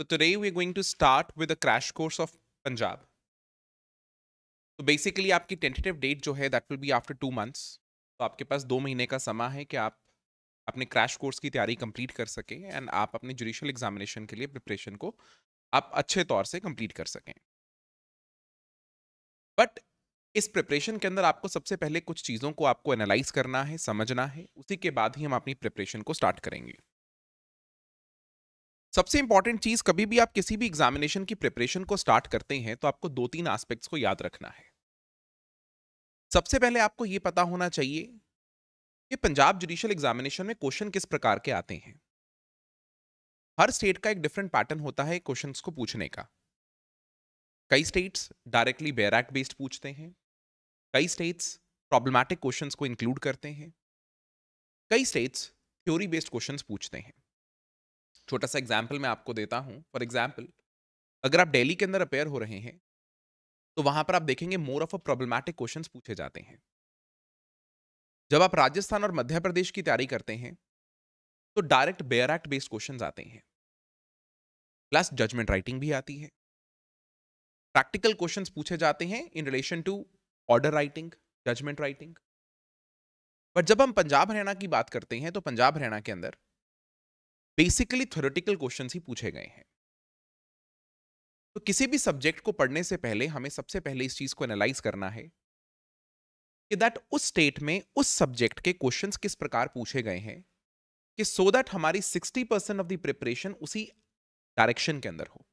So today we're going to start with a crash course of Punjab. तो basically आपकी tentative date जो है that will be after two months तो आपके पास दो महीने का समा है कि आप अपने क्रैश कोर्स की तैयारी कंप्लीट कर सकें एंड आप अपने जुडिशल एग्जामिनेशन के लिए प्रिपरेशन को आप अच्छे तौर से कंप्लीट कर सकें बट इस प्रिपरेशन के अंदर आपको सबसे पहले कुछ चीज़ों को आपको एनालाइज करना है समझना है उसी के बाद ही हम अपनी प्रिपरेशन को स्टार्ट करेंगे सबसे इंपॉर्टेंट चीज कभी भी आप किसी भी एग्जामिनेशन की प्रिपरेशन को स्टार्ट करते हैं तो आपको दो तीन एस्पेक्ट्स को याद रखना है सबसे पहले आपको ये पता होना चाहिए कि पंजाब जुडिशियल एग्जामिनेशन में क्वेश्चन किस प्रकार के आते हैं हर स्टेट का एक डिफरेंट पैटर्न होता है क्वेश्चंस को पूछने का कई states directly bare act based पूछते हैं कई स्टेट्स प्रॉब्लमैटिक क्वेश्चंस को इंक्लूड करते हैं कई स्टेट्स थ्योरी बेस्ड क्वेश्चंस पूछते हैं छोटा सा एग्जाम्पल मैं आपको देता हूँ फॉर एग्जाम्पल अगर आप डेली के अंदर अपेयर हो रहे हैं तो वहां पर आप देखेंगे more of a problematic question पूछे जाते हैं जब आप राजस्थान और मध्य प्रदेश की तैयारी करते हैं तो direct bare act based question आते हैं प्लस जजमेंट राइटिंग भी आती है प्रैक्टिकल क्वेश्चंस पूछे जाते हैं in relation to order writing judgment writing but जब हम पंजाब हरियाणा की बात करते हैं तो पंजाब हरियाणा के अंदर बेसिकली थ्योरेटिकल क्वेश्चन ही पूछे गए हैं तो किसी भी सब्जेक्ट को पढ़ने से पहले हमें सबसे पहले इस चीज को एनालाइज करना है कि दैट उस स्टेट में उस सब्जेक्ट के क्वेश्चंस किस प्रकार पूछे गए हैं कि सो so दैट हमारी 60 परसेंट ऑफ द प्रिपरेशन उसी डायरेक्शन के अंदर हो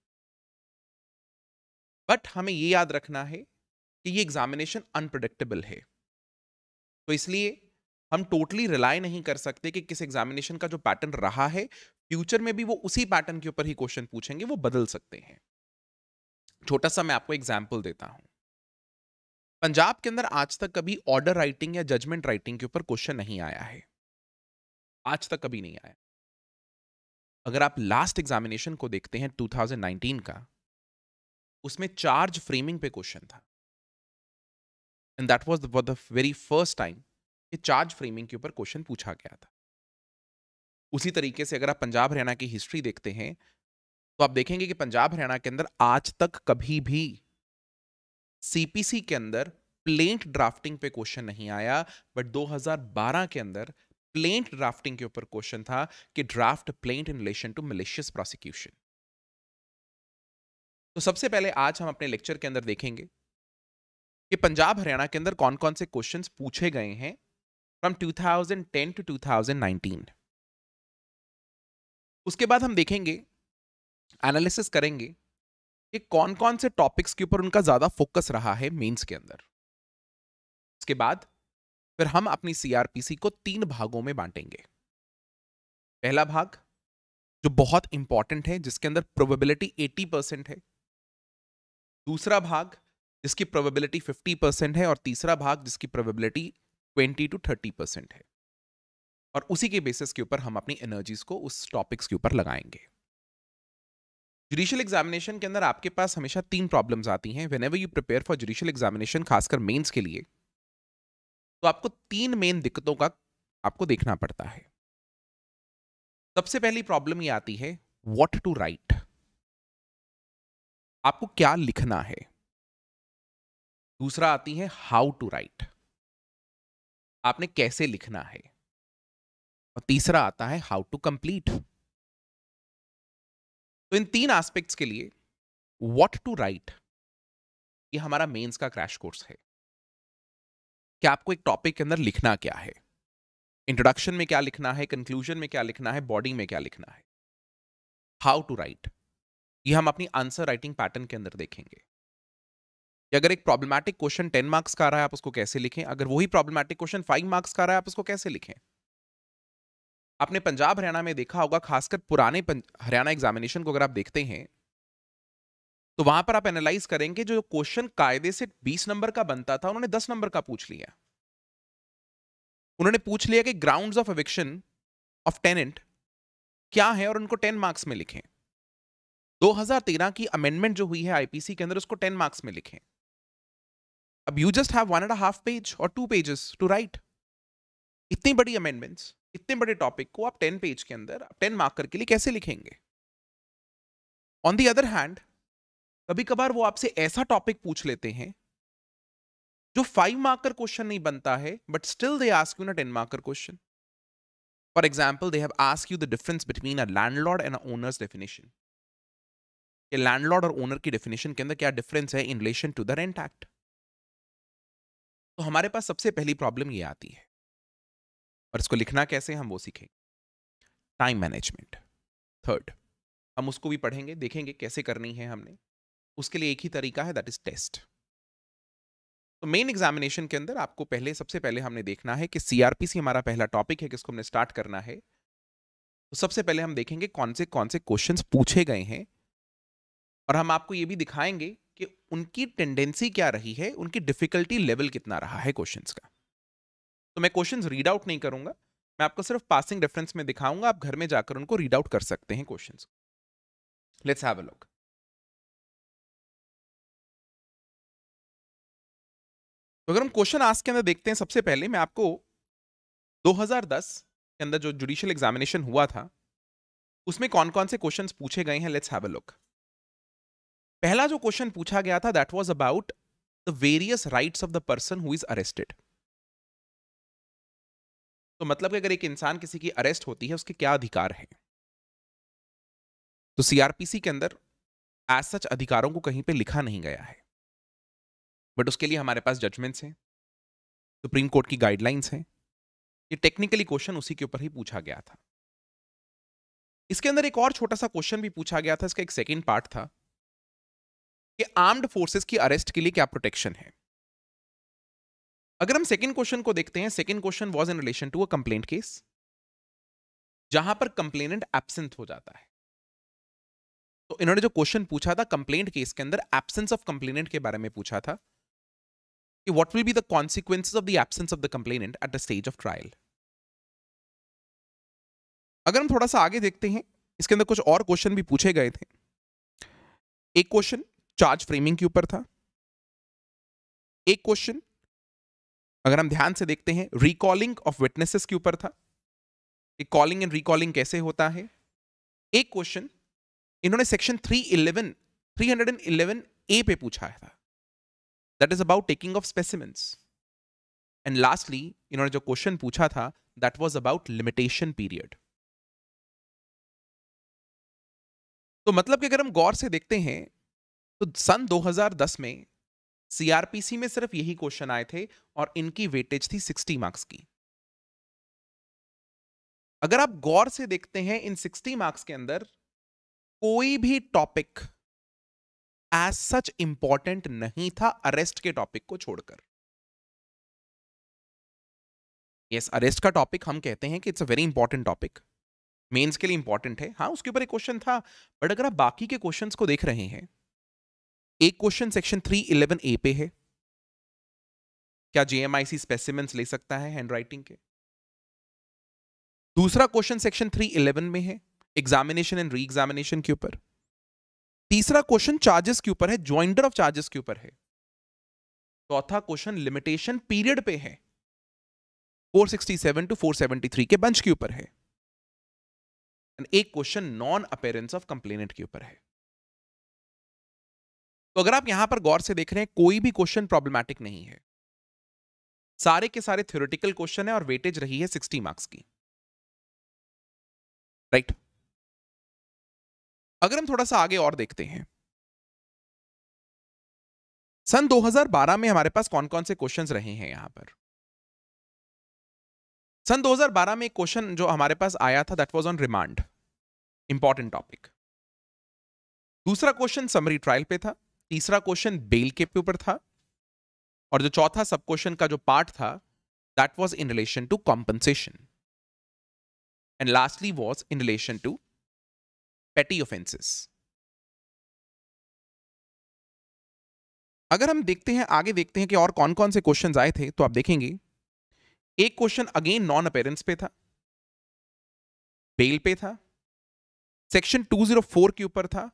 बट हमें यह याद रखना है कि ये एग्जामिनेशन अनप्रडिक्टेबल है तो इसलिए हम टोटली रिलाई नहीं कर सकते कि किस एग्जामिनेशन का जो पैटर्न रहा है फ्यूचर में भी वो उसी पैटर्न के ऊपर ही क्वेश्चन पूछेंगे वो बदल सकते हैं छोटा सा मैं आपको एग्जाम्पल देता हूं पंजाब के अंदर आज तक कभी ऑर्डर राइटिंग या जजमेंट राइटिंग के ऊपर क्वेश्चन नहीं आया है आज तक कभी नहीं आया अगर आप लास्ट एग्जामिनेशन को देखते हैं 2019 का उसमें चार्ज फ्रेमिंग पे क्वेश्चन था and that was the very first time कि चार्ज फ्रेमिंग के ऊपर क्वेश्चन पूछा गया था उसी तरीके से अगर आप पंजाब हरियाणा की हिस्ट्री देखते हैं तो आप देखेंगे कि पंजाब हरियाणा के अंदर आज तक कभी भी सीपीसी के अंदर प्लेंट ड्राफ्टिंग पे क्वेश्चन नहीं आया बट 2012 के अंदर प्लेंट ड्राफ्टिंग के ऊपर क्वेश्चन था कि draft plaint in relation to malicious prosecution तो सबसे पहले आज हम अपने लेक्चर के अंदर देखेंगे कि पंजाब हरियाणा के अंदर कौन कौन से क्वेश्चंस पूछे गए हैं फ्रॉम 2010 टू 2019 उसके बाद हम देखेंगे एनालिसिस करेंगे कि कौन कौन से टॉपिक्स के ऊपर उनका ज़्यादा फोकस रहा है मेंस के अंदर उसके बाद फिर हम अपनी सीआरपीसी को तीन भागों में बांटेंगे पहला भाग जो बहुत इंपॉर्टेंट है जिसके अंदर प्रोबेबिलिटी 80 परसेंट है दूसरा भाग जिसकी प्रोबेबिलिटी 50 परसेंट है और तीसरा भाग जिसकी probability twenty to thirty percent है और उसी के बेसिस के ऊपर हम अपनी एनर्जीज को उस टॉपिक्स के ऊपर लगाएंगे जुडिशियल एग्जामिनेशन के अंदर आपके पास हमेशा तीन प्रॉब्लम्स आती हैं when you prepare for judicial examination खासकर मेंस के लिए तो आपको तीन मेन दिक्कतों का आपको देखना पड़ता है सबसे पहली प्रॉब्लम ये आती है वॉट टू राइट आपको क्या लिखना है दूसरा आती है हाउ टू राइट आपने कैसे लिखना है और तीसरा आता है हाउ टू कंप्लीट तो इन तीन एस्पेक्ट्स के लिए व्हाट टू राइट ये हमारा मेंस का क्रैश कोर्स है कि आपको एक टॉपिक के अंदर लिखना क्या है इंट्रोडक्शन में क्या लिखना है कंक्लूजन में क्या लिखना है बॉडी में क्या लिखना है हाउ टू राइट ये हम अपनी आंसर राइटिंग पैटर्न के अंदर देखेंगे कि अगर एक प्रॉब्लमैटिक क्वेश्चन टेन मार्क्स का आ रहा है आप उसको कैसे लिखें अगर वही प्रॉब्लमैटिक क्वेश्चन फाइव मार्क्स का आ रहा है आप उसको कैसे लिखें आपने पंजाब हरियाणा में देखा होगा खासकर पुराने हरियाणा एग्जामिनेशन को अगर आप देखते हैं तो वहां पर आप एनालाइज करेंगे जो क्वेश्चन कायदे से 20 नंबर का बनता था उन्होंने 10 नंबर का पूछ लिया उन्होंने पूछ लिया कि grounds of eviction of tenant क्या है और उनको 10 मार्क्स में लिखें 2013 की अमेंडमेंट जो हुई है आईपीसी के अंदर उसको 10 मार्क्स में लिखें अब you just have one and half page और टू पेजेस टू राइट इतनी बड़ी अमेंडमेंट्स इतने बड़े टॉपिक को आप टेन पेज के अंदर टेन मार्कर के लिए कैसे लिखेंगे ऑन दी अदर हैंड कभी कभार वो आपसे ऐसा टॉपिक पूछ लेते हैं जो फाइव मार्कर क्वेश्चन नहीं बनता है but still they ask you ना ten marker question for example they have ask you the difference between a landlord and owners definition landlord और ओनर की डेफिनेशन के अंदर क्या डिफरेंस है in relation to the rent act तो हमारे पास सबसे पहली प्रॉब्लम ये आती है और इसको लिखना कैसे हम वो सीखेंगे टाइम मैनेजमेंट थर्ड हम उसको भी पढ़ेंगे देखेंगे कैसे करनी है हमने उसके लिए एक ही तरीका है दैट इज टेस्ट तो मेन एग्जामिनेशन के अंदर आपको पहले सबसे पहले हमने देखना है कि सीआरपीसी हमारा पहला टॉपिक है किसको हमने स्टार्ट करना है तो सबसे पहले हम देखेंगे कौन से कौन से क्वेश्चंस पूछे गए हैं और हम आपको ये भी दिखाएंगे कि उनकी टेंडेंसी क्या रही है उनकी डिफिकल्टी लेवल कितना रहा है क्वेश्चन का तो मैं क्वेश्चन रीड आउट नहीं करूंगा मैं आपको सिर्फ पासिंग रेफरेंस में दिखाऊंगा आप घर में जाकर उनको रीड आउट कर सकते हैं questions let's have a look तो अगर हम क्वेश्चन आज के अंदर देखते हैं सबसे पहले मैं आपको 2010 के अंदर जो जुडिशियल एग्जामिनेशन हुआ था उसमें कौन कौन से क्वेश्चंस पूछे गए हैं लेट्स हैव अ लुक पहला जो क्वेश्चन पूछा गया था that was about the various rights of the person who is arrested तो मतलब कि अगर एक इंसान किसी की अरेस्ट होती है उसके क्या अधिकार हैं तो सीआरपीसी के अंदर एज सच अधिकारों को कहीं पे लिखा नहीं गया है बट उसके लिए हमारे पास जजमेंट्स हैं सुप्रीम कोर्ट की गाइडलाइंस हैं ये टेक्निकली क्वेश्चन उसी के ऊपर ही पूछा गया था इसके अंदर एक और छोटा सा क्वेश्चन भी पूछा गया था इसका एक सेकेंड पार्ट था कि आर्म्ड फोर्सेस की अरेस्ट के लिए क्या प्रोटेक्शन है अगर हम सेकंड क्वेश्चन को देखते हैं second question was in relation to a complaint case जहां पर कंप्लेनेंट एबसेंट हो जाता है तो इन्होंने जो क्वेश्चन पूछा था कंप्लेंट केस के अंदर एबसेंस ऑफ कंप्लेनेंट के बारे में पूछा था कि what will be the consequences of the absence of the complainant at the stage of trial अगर हम थोड़ा सा आगे देखते हैं इसके अंदर कुछ और क्वेश्चन भी पूछे गए थे एक क्वेश्चन चार्ज फ्रेमिंग के ऊपर था एक क्वेश्चन अगर हम ध्यान से देखते हैं रिकॉलिंग ऑफ विटनेसेस के ऊपर था कॉलिंग एंड रिकॉलिंग कैसे होता है एक क्वेश्चन इन्होंने सेक्शन 311 311 ए पे पूछा था that is about taking of specimens and lastly इन्होंने जो क्वेश्चन पूछा था that was about limitation period तो मतलब कि अगर हम गौर से देखते हैं तो सन 2010 में सीआरपीसी में सिर्फ यही क्वेश्चन आए थे और इनकी वेटेज थी 60 मार्क्स की अगर आप गौर से देखते हैं इन 60 मार्क्स के अंदर कोई भी टॉपिक एज सच इंपॉर्टेंट नहीं था अरेस्ट के टॉपिक को छोड़कर यस yes, अरेस्ट का टॉपिक हम कहते हैं कि it's a very important topic mains के लिए इंपॉर्टेंट है हाँ उसके ऊपर एक क्वेश्चन था बट अगर आप बाकी के क्वेश्चंस को देख रहे हैं एक question section three eleven A पे है क्या जेएमआईसी स्पेसिमेंट ले सकता है हैंडराइटिंग के दूसरा क्वेश्चन सेक्शन थ्री इलेवन में है एग्जामिनेशन एंड री एग्जामिनेशन के ऊपर तीसरा क्वेश्चन चार्जेस के ऊपर है ज्वाइंटर ऑफ चार्जेस के ऊपर है चौथा क्वेश्चन लिमिटेशन पीरियड पे है 467 टू 473 के बंच के ऊपर है एंड एक question non appearance of complainant के ऊपर है तो अगर आप यहां पर गौर से देख रहे हैं कोई भी क्वेश्चन प्रॉब्लमैटिक नहीं है सारे के सारे थ्योरेटिकल क्वेश्चन है और वेटेज रही है सिक्सटी मार्क्स की राइट right. अगर हम थोड़ा सा आगे और देखते हैं सन 2012 में हमारे पास कौन कौन से क्वेश्चंस रहे हैं यहां पर सन 2012 में एक क्वेश्चन जो हमारे पास आया था that was on remand important topic दूसरा क्वेश्चन समरी ट्रायल पे था तीसरा क्वेश्चन बेल के ऊपर था और जो चौथा सब क्वेश्चन का जो पार्ट था that was in relation to compensation and lastly was in relation to petty offences अगर हम देखते हैं आगे देखते हैं कि और कौन कौन से क्वेश्चन आए थे तो आप देखेंगे एक क्वेश्चन अगेन नॉन अपेरेंस पे था बेल पे था सेक्शन 204 के ऊपर था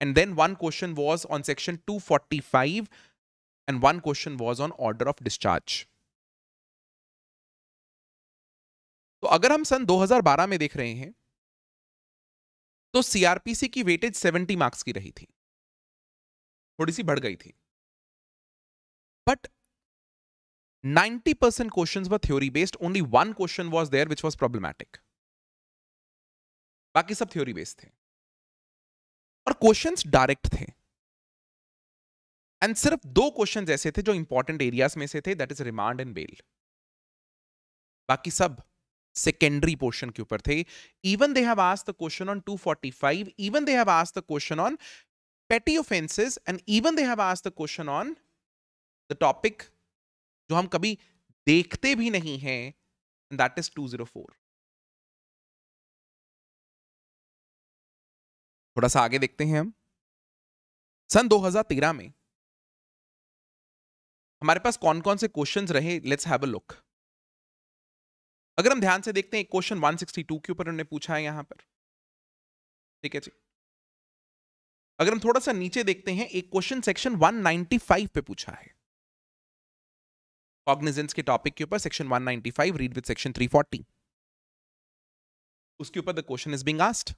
And then one question was on section 245 and one question was on order of discharge. तो अगर हम सन 2012 में देख रहे हैं तो सीआरपीसी की वेटेज 70 मार्क्स की रही थी थोड़ी सी बढ़ गई थी बट 90 परसेंट क्वेश्चन व theory based only one question was there which was problematic बाकी सब थ्योरी बेस्ड थे और क्वेश्चन डायरेक्ट थे एंड सिर्फ दो क्वेश्चन ऐसे थे जो इंपॉर्टेंट एरियाज में से थे that is remand and bail बाकी सब सेकेंडरी पोर्शन के ऊपर थे even they have ask the question on 245 even they have ask the question on petty offences and even they have asked the question on the topic जो हम कभी देखते भी नहीं हैं दैट इज 204 थोड़ा सा आगे देखते हैं हम सन 2013 में हमारे पास कौन कौन से क्वेश्चन रहे लेट्स हैव अ लुक अगर हम ध्यान से देखते हैं क्वेश्चन 162 के ऊपर उन्होंने पूछा है यहां पर ठीक है जी अगर हम थोड़ा सा नीचे देखते हैं एक क्वेश्चन सेक्शन 195 पे पूछा है कॉग्निजेंस के टॉपिक के ऊपर सेक्शन 195 रीड विद सेक्शन 340 उसके ऊपर the question is being asked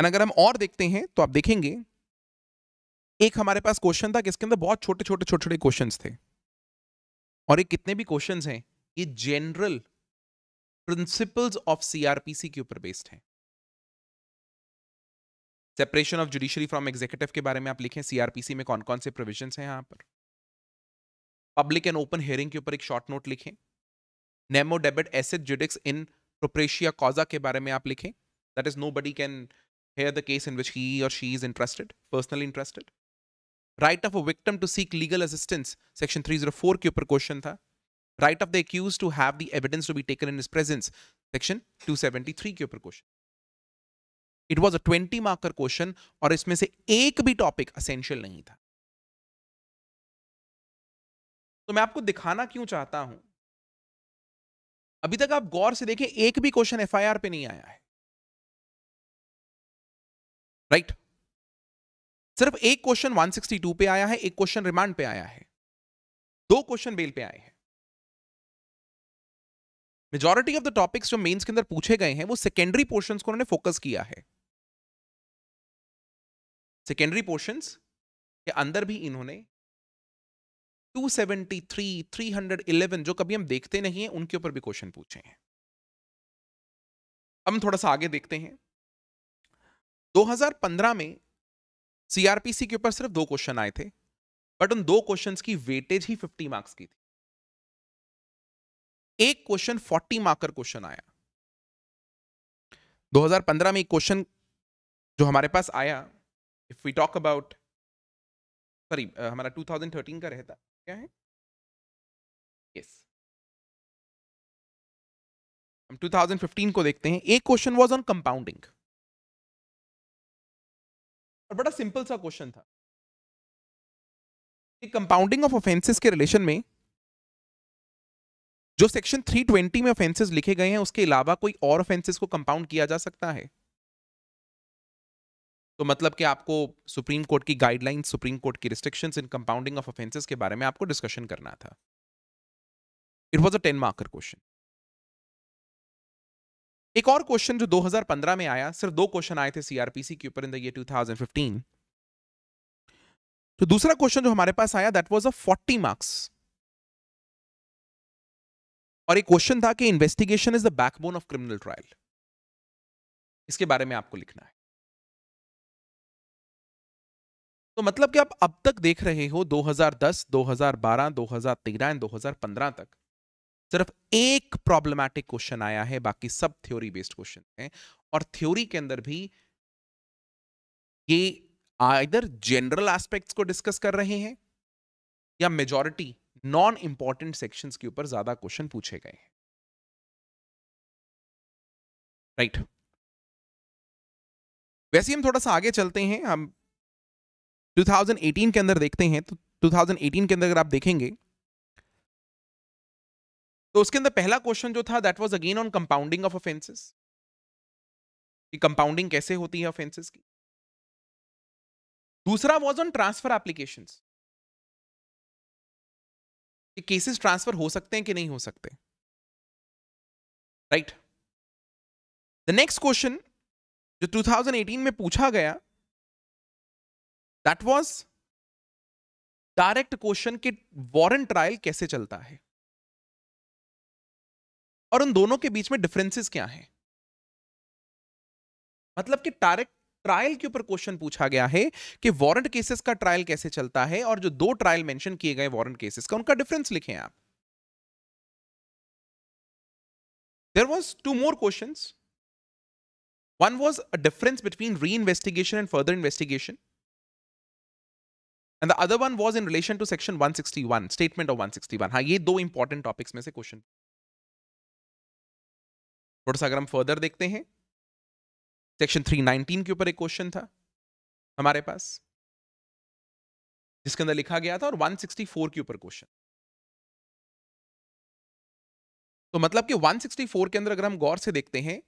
and अगर हम और देखते हैं तो आप देखेंगे एक हमारे पास क्वेश्चन था किसके अंदर बहुत छोटे छोटे छोटे छोटे क्वेश्चन थे और ये कितने भी क्वेश्चन हैं ये जनरल प्रिंसिपल्स ऑफ सीआरपीसी के ऊपर बेस्ड हैं separation of judiciary from executive के बारे में आप लिखें सीआरपीसी में कौन कौन से प्रोविजन हैं यहां पर पब्लिक एंड ओपन हेयरिंग के ऊपर एक शॉर्ट नोट लिखें नेमो डेबिट एसिड जुडिक्स इन प्रोप्रेशिया कॉजा के बारे में आप लिखें that is nobody can Here, the case in which he or she is interested, personally interested. Right of a victim to seek legal assistance, section 304 के ऊपर question था. Right of the accused to have the evidence to be taken in his presence, section 273 के ऊपर question. It was a 20 marker question और इसमें से एक भी topic essential नहीं था तो मैं आपको दिखाना क्यों चाहता हूं अभी तक आप गौर से देखें एक भी क्वेश्चन एफआईआर पे नहीं आया है राइट सिर्फ एक क्वेश्चन 162 पे आया है एक क्वेश्चन रिमांड पे आया है दो क्वेश्चन बेल पे आए हैं मेजोरिटी ऑफ द टॉपिक्स जो मेंस के अंदर पूछे गए हैं वो सेकेंडरी पोर्शंस को उन्होंने फोकस किया है सेकेंडरी पोर्शन के अंदर भी इन्होंने 273, 311 जो कभी हम देखते नहीं है उनके ऊपर भी क्वेश्चन पूछे हैं हम थोड़ा सा आगे देखते हैं 2015 में सीआरपीसी के ऊपर सिर्फ दो क्वेश्चन आए थे बट उन दो क्वेश्चंस की वेटेज ही 50 मार्क्स की थी एक क्वेश्चन 40 मार्कर क्वेश्चन आया 2015 में एक क्वेश्चन जो हमारे पास आया if we talk about sorry हमारा 2013 का रहता क्या है yes. हम 2015 को देखते हैं एक क्वेश्चन वाज ऑन कंपाउंडिंग और बड़ा सिंपल सा क्वेश्चन था कंपाउंडिंग ऑफ ऑफेंसेस के रिलेशन में जो सेक्शन 320 में ऑफेंसेस लिखे गए हैं उसके अलावा कोई और ऑफेंसेस को कंपाउंड किया जा सकता है तो मतलब कि आपको सुप्रीम कोर्ट की गाइडलाइन सुप्रीम कोर्ट की restriction in compounding of offences के बारे में आपको डिस्कशन करना था it was a ten marker question एक और क्वेश्चन जो 2015 में आया सिर्फ दो क्वेश्चन आए थे सीआरपीसी के ऊपर इन द ईयर 2015 तो दूसरा क्वेश्चन जो हमारे पास आया दैट वाज अ 40 मार्क्स और एक क्वेश्चन था कि investigation is the backbone of criminal trial इसके बारे में आपको लिखना है तो मतलब कि आप अब तक देख रहे हो 2010, 2012, 2013 एंड 2015 तक सिर्फ एक प्रॉब्लमैटिक क्वेश्चन आया है बाकी सब थ्योरी बेस्ड क्वेश्चन है और थ्योरी के अंदर भी ये आइदर जनरल एस्पेक्ट्स को डिस्कस कर रहे हैं या मेजॉरिटी नॉन इंपॉर्टेंट सेक्शन के ऊपर ज्यादा क्वेश्चन पूछे गए हैं राइट right. वैसे हम थोड़ा सा आगे चलते हैं हम 2018 के अंदर देखते हैं तो 2018 के अंदर अगर आप देखेंगे तो उसके अंदर पहला क्वेश्चन जो था that was again on compounding of offences कि कंपाउंडिंग कैसे होती है ऑफेंसेस की दूसरा was on transfer application cases transfer हो सकते हैं कि नहीं हो सकते राइट द नेक्स्ट क्वेश्चन जो 2018 में पूछा गया दैट वॉज डायरेक्ट क्वेश्चन कि वॉरेंट ट्रायल कैसे चलता है और उन दोनों के बीच में डिफरेंसेस क्या हैं मतलब कि टारेक ट्रायल के ऊपर क्वेश्चन पूछा गया है कि वारंट केसेस का ट्रायल कैसे चलता है और जो दो ट्रायल मेंशन किए गए वारंट केसेस का उनका डिफरेंस लिखें आप there was two more question one was a difference between re investigation and further investigation and the other one was in relation to section one sixty one statement of one sixty one हाँ ये दो important topics में से question थोड़ा सा अगर हम further देखते हैं सेक्शन 319 के ऊपर एक क्वेश्चन था हमारे पास जिसके अंदर लिखा गया था और 164 के ऊपर क्वेश्चन तो मतलब कि 164 के अंदर अगर हम गौर से देखते हैं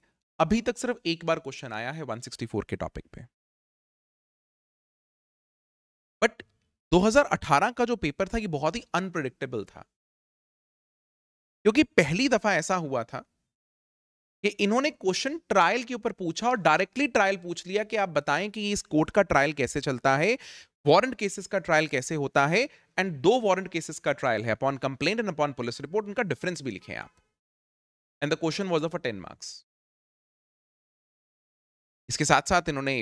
अभी तक सिर्फ एक बार क्वेश्चन आया है 164 के टॉपिक पे बट 2018 का जो पेपर था ये बहुत ही अनप्रडिक्टेबल था क्योंकि पहली दफा ऐसा हुआ था कि इन्होंने क्वेश्चन ट्रायल के ऊपर पूछा और डायरेक्टली ट्रायल पूछ लिया कि आप बताएं कि इस कोर्ट का ट्रायल कैसे चलता है वारंट केसेस का ट्रायल कैसे होता है एंड दो वारंट केसेस का ट्रायल है upon complaint and upon police report उनका डिफरेंस भी लिखे आप and the question was of a ten marks इसके साथ साथ इन्होंने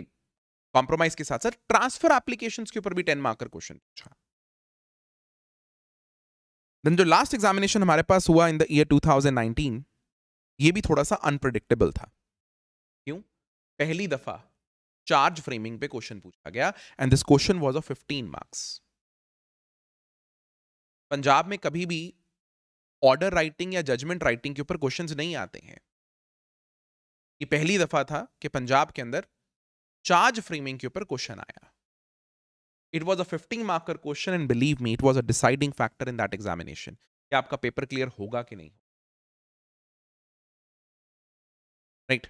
कॉम्प्रोमाइज के साथ साथ ट्रांसफर एप्लीकेशन के ऊपर भी टेन मार्क क्वेश्चन पूछा देन जो लास्ट एग्जामिनेशन हमारे पास हुआ इन द ईयर 2019 ये भी थोड़ा सा अनप्रडिक्टेबल था क्यों पहली दफा चार्ज फ्रेमिंग पे क्वेश्चन पूछा गया and this question was of 15 marks Punjab में कभी भी ऑर्डर राइटिंग या जजमेंट राइटिंग के ऊपर क्वेश्चंस नहीं आते हैं ये पहली दफा था कि पंजाब के अंदर चार्ज फ्रेमिंग के ऊपर क्वेश्चन आया it was a fifteen marker question and believe me it was a deciding factor in that examination कि आपका पेपर क्लियर होगा कि नहीं राइट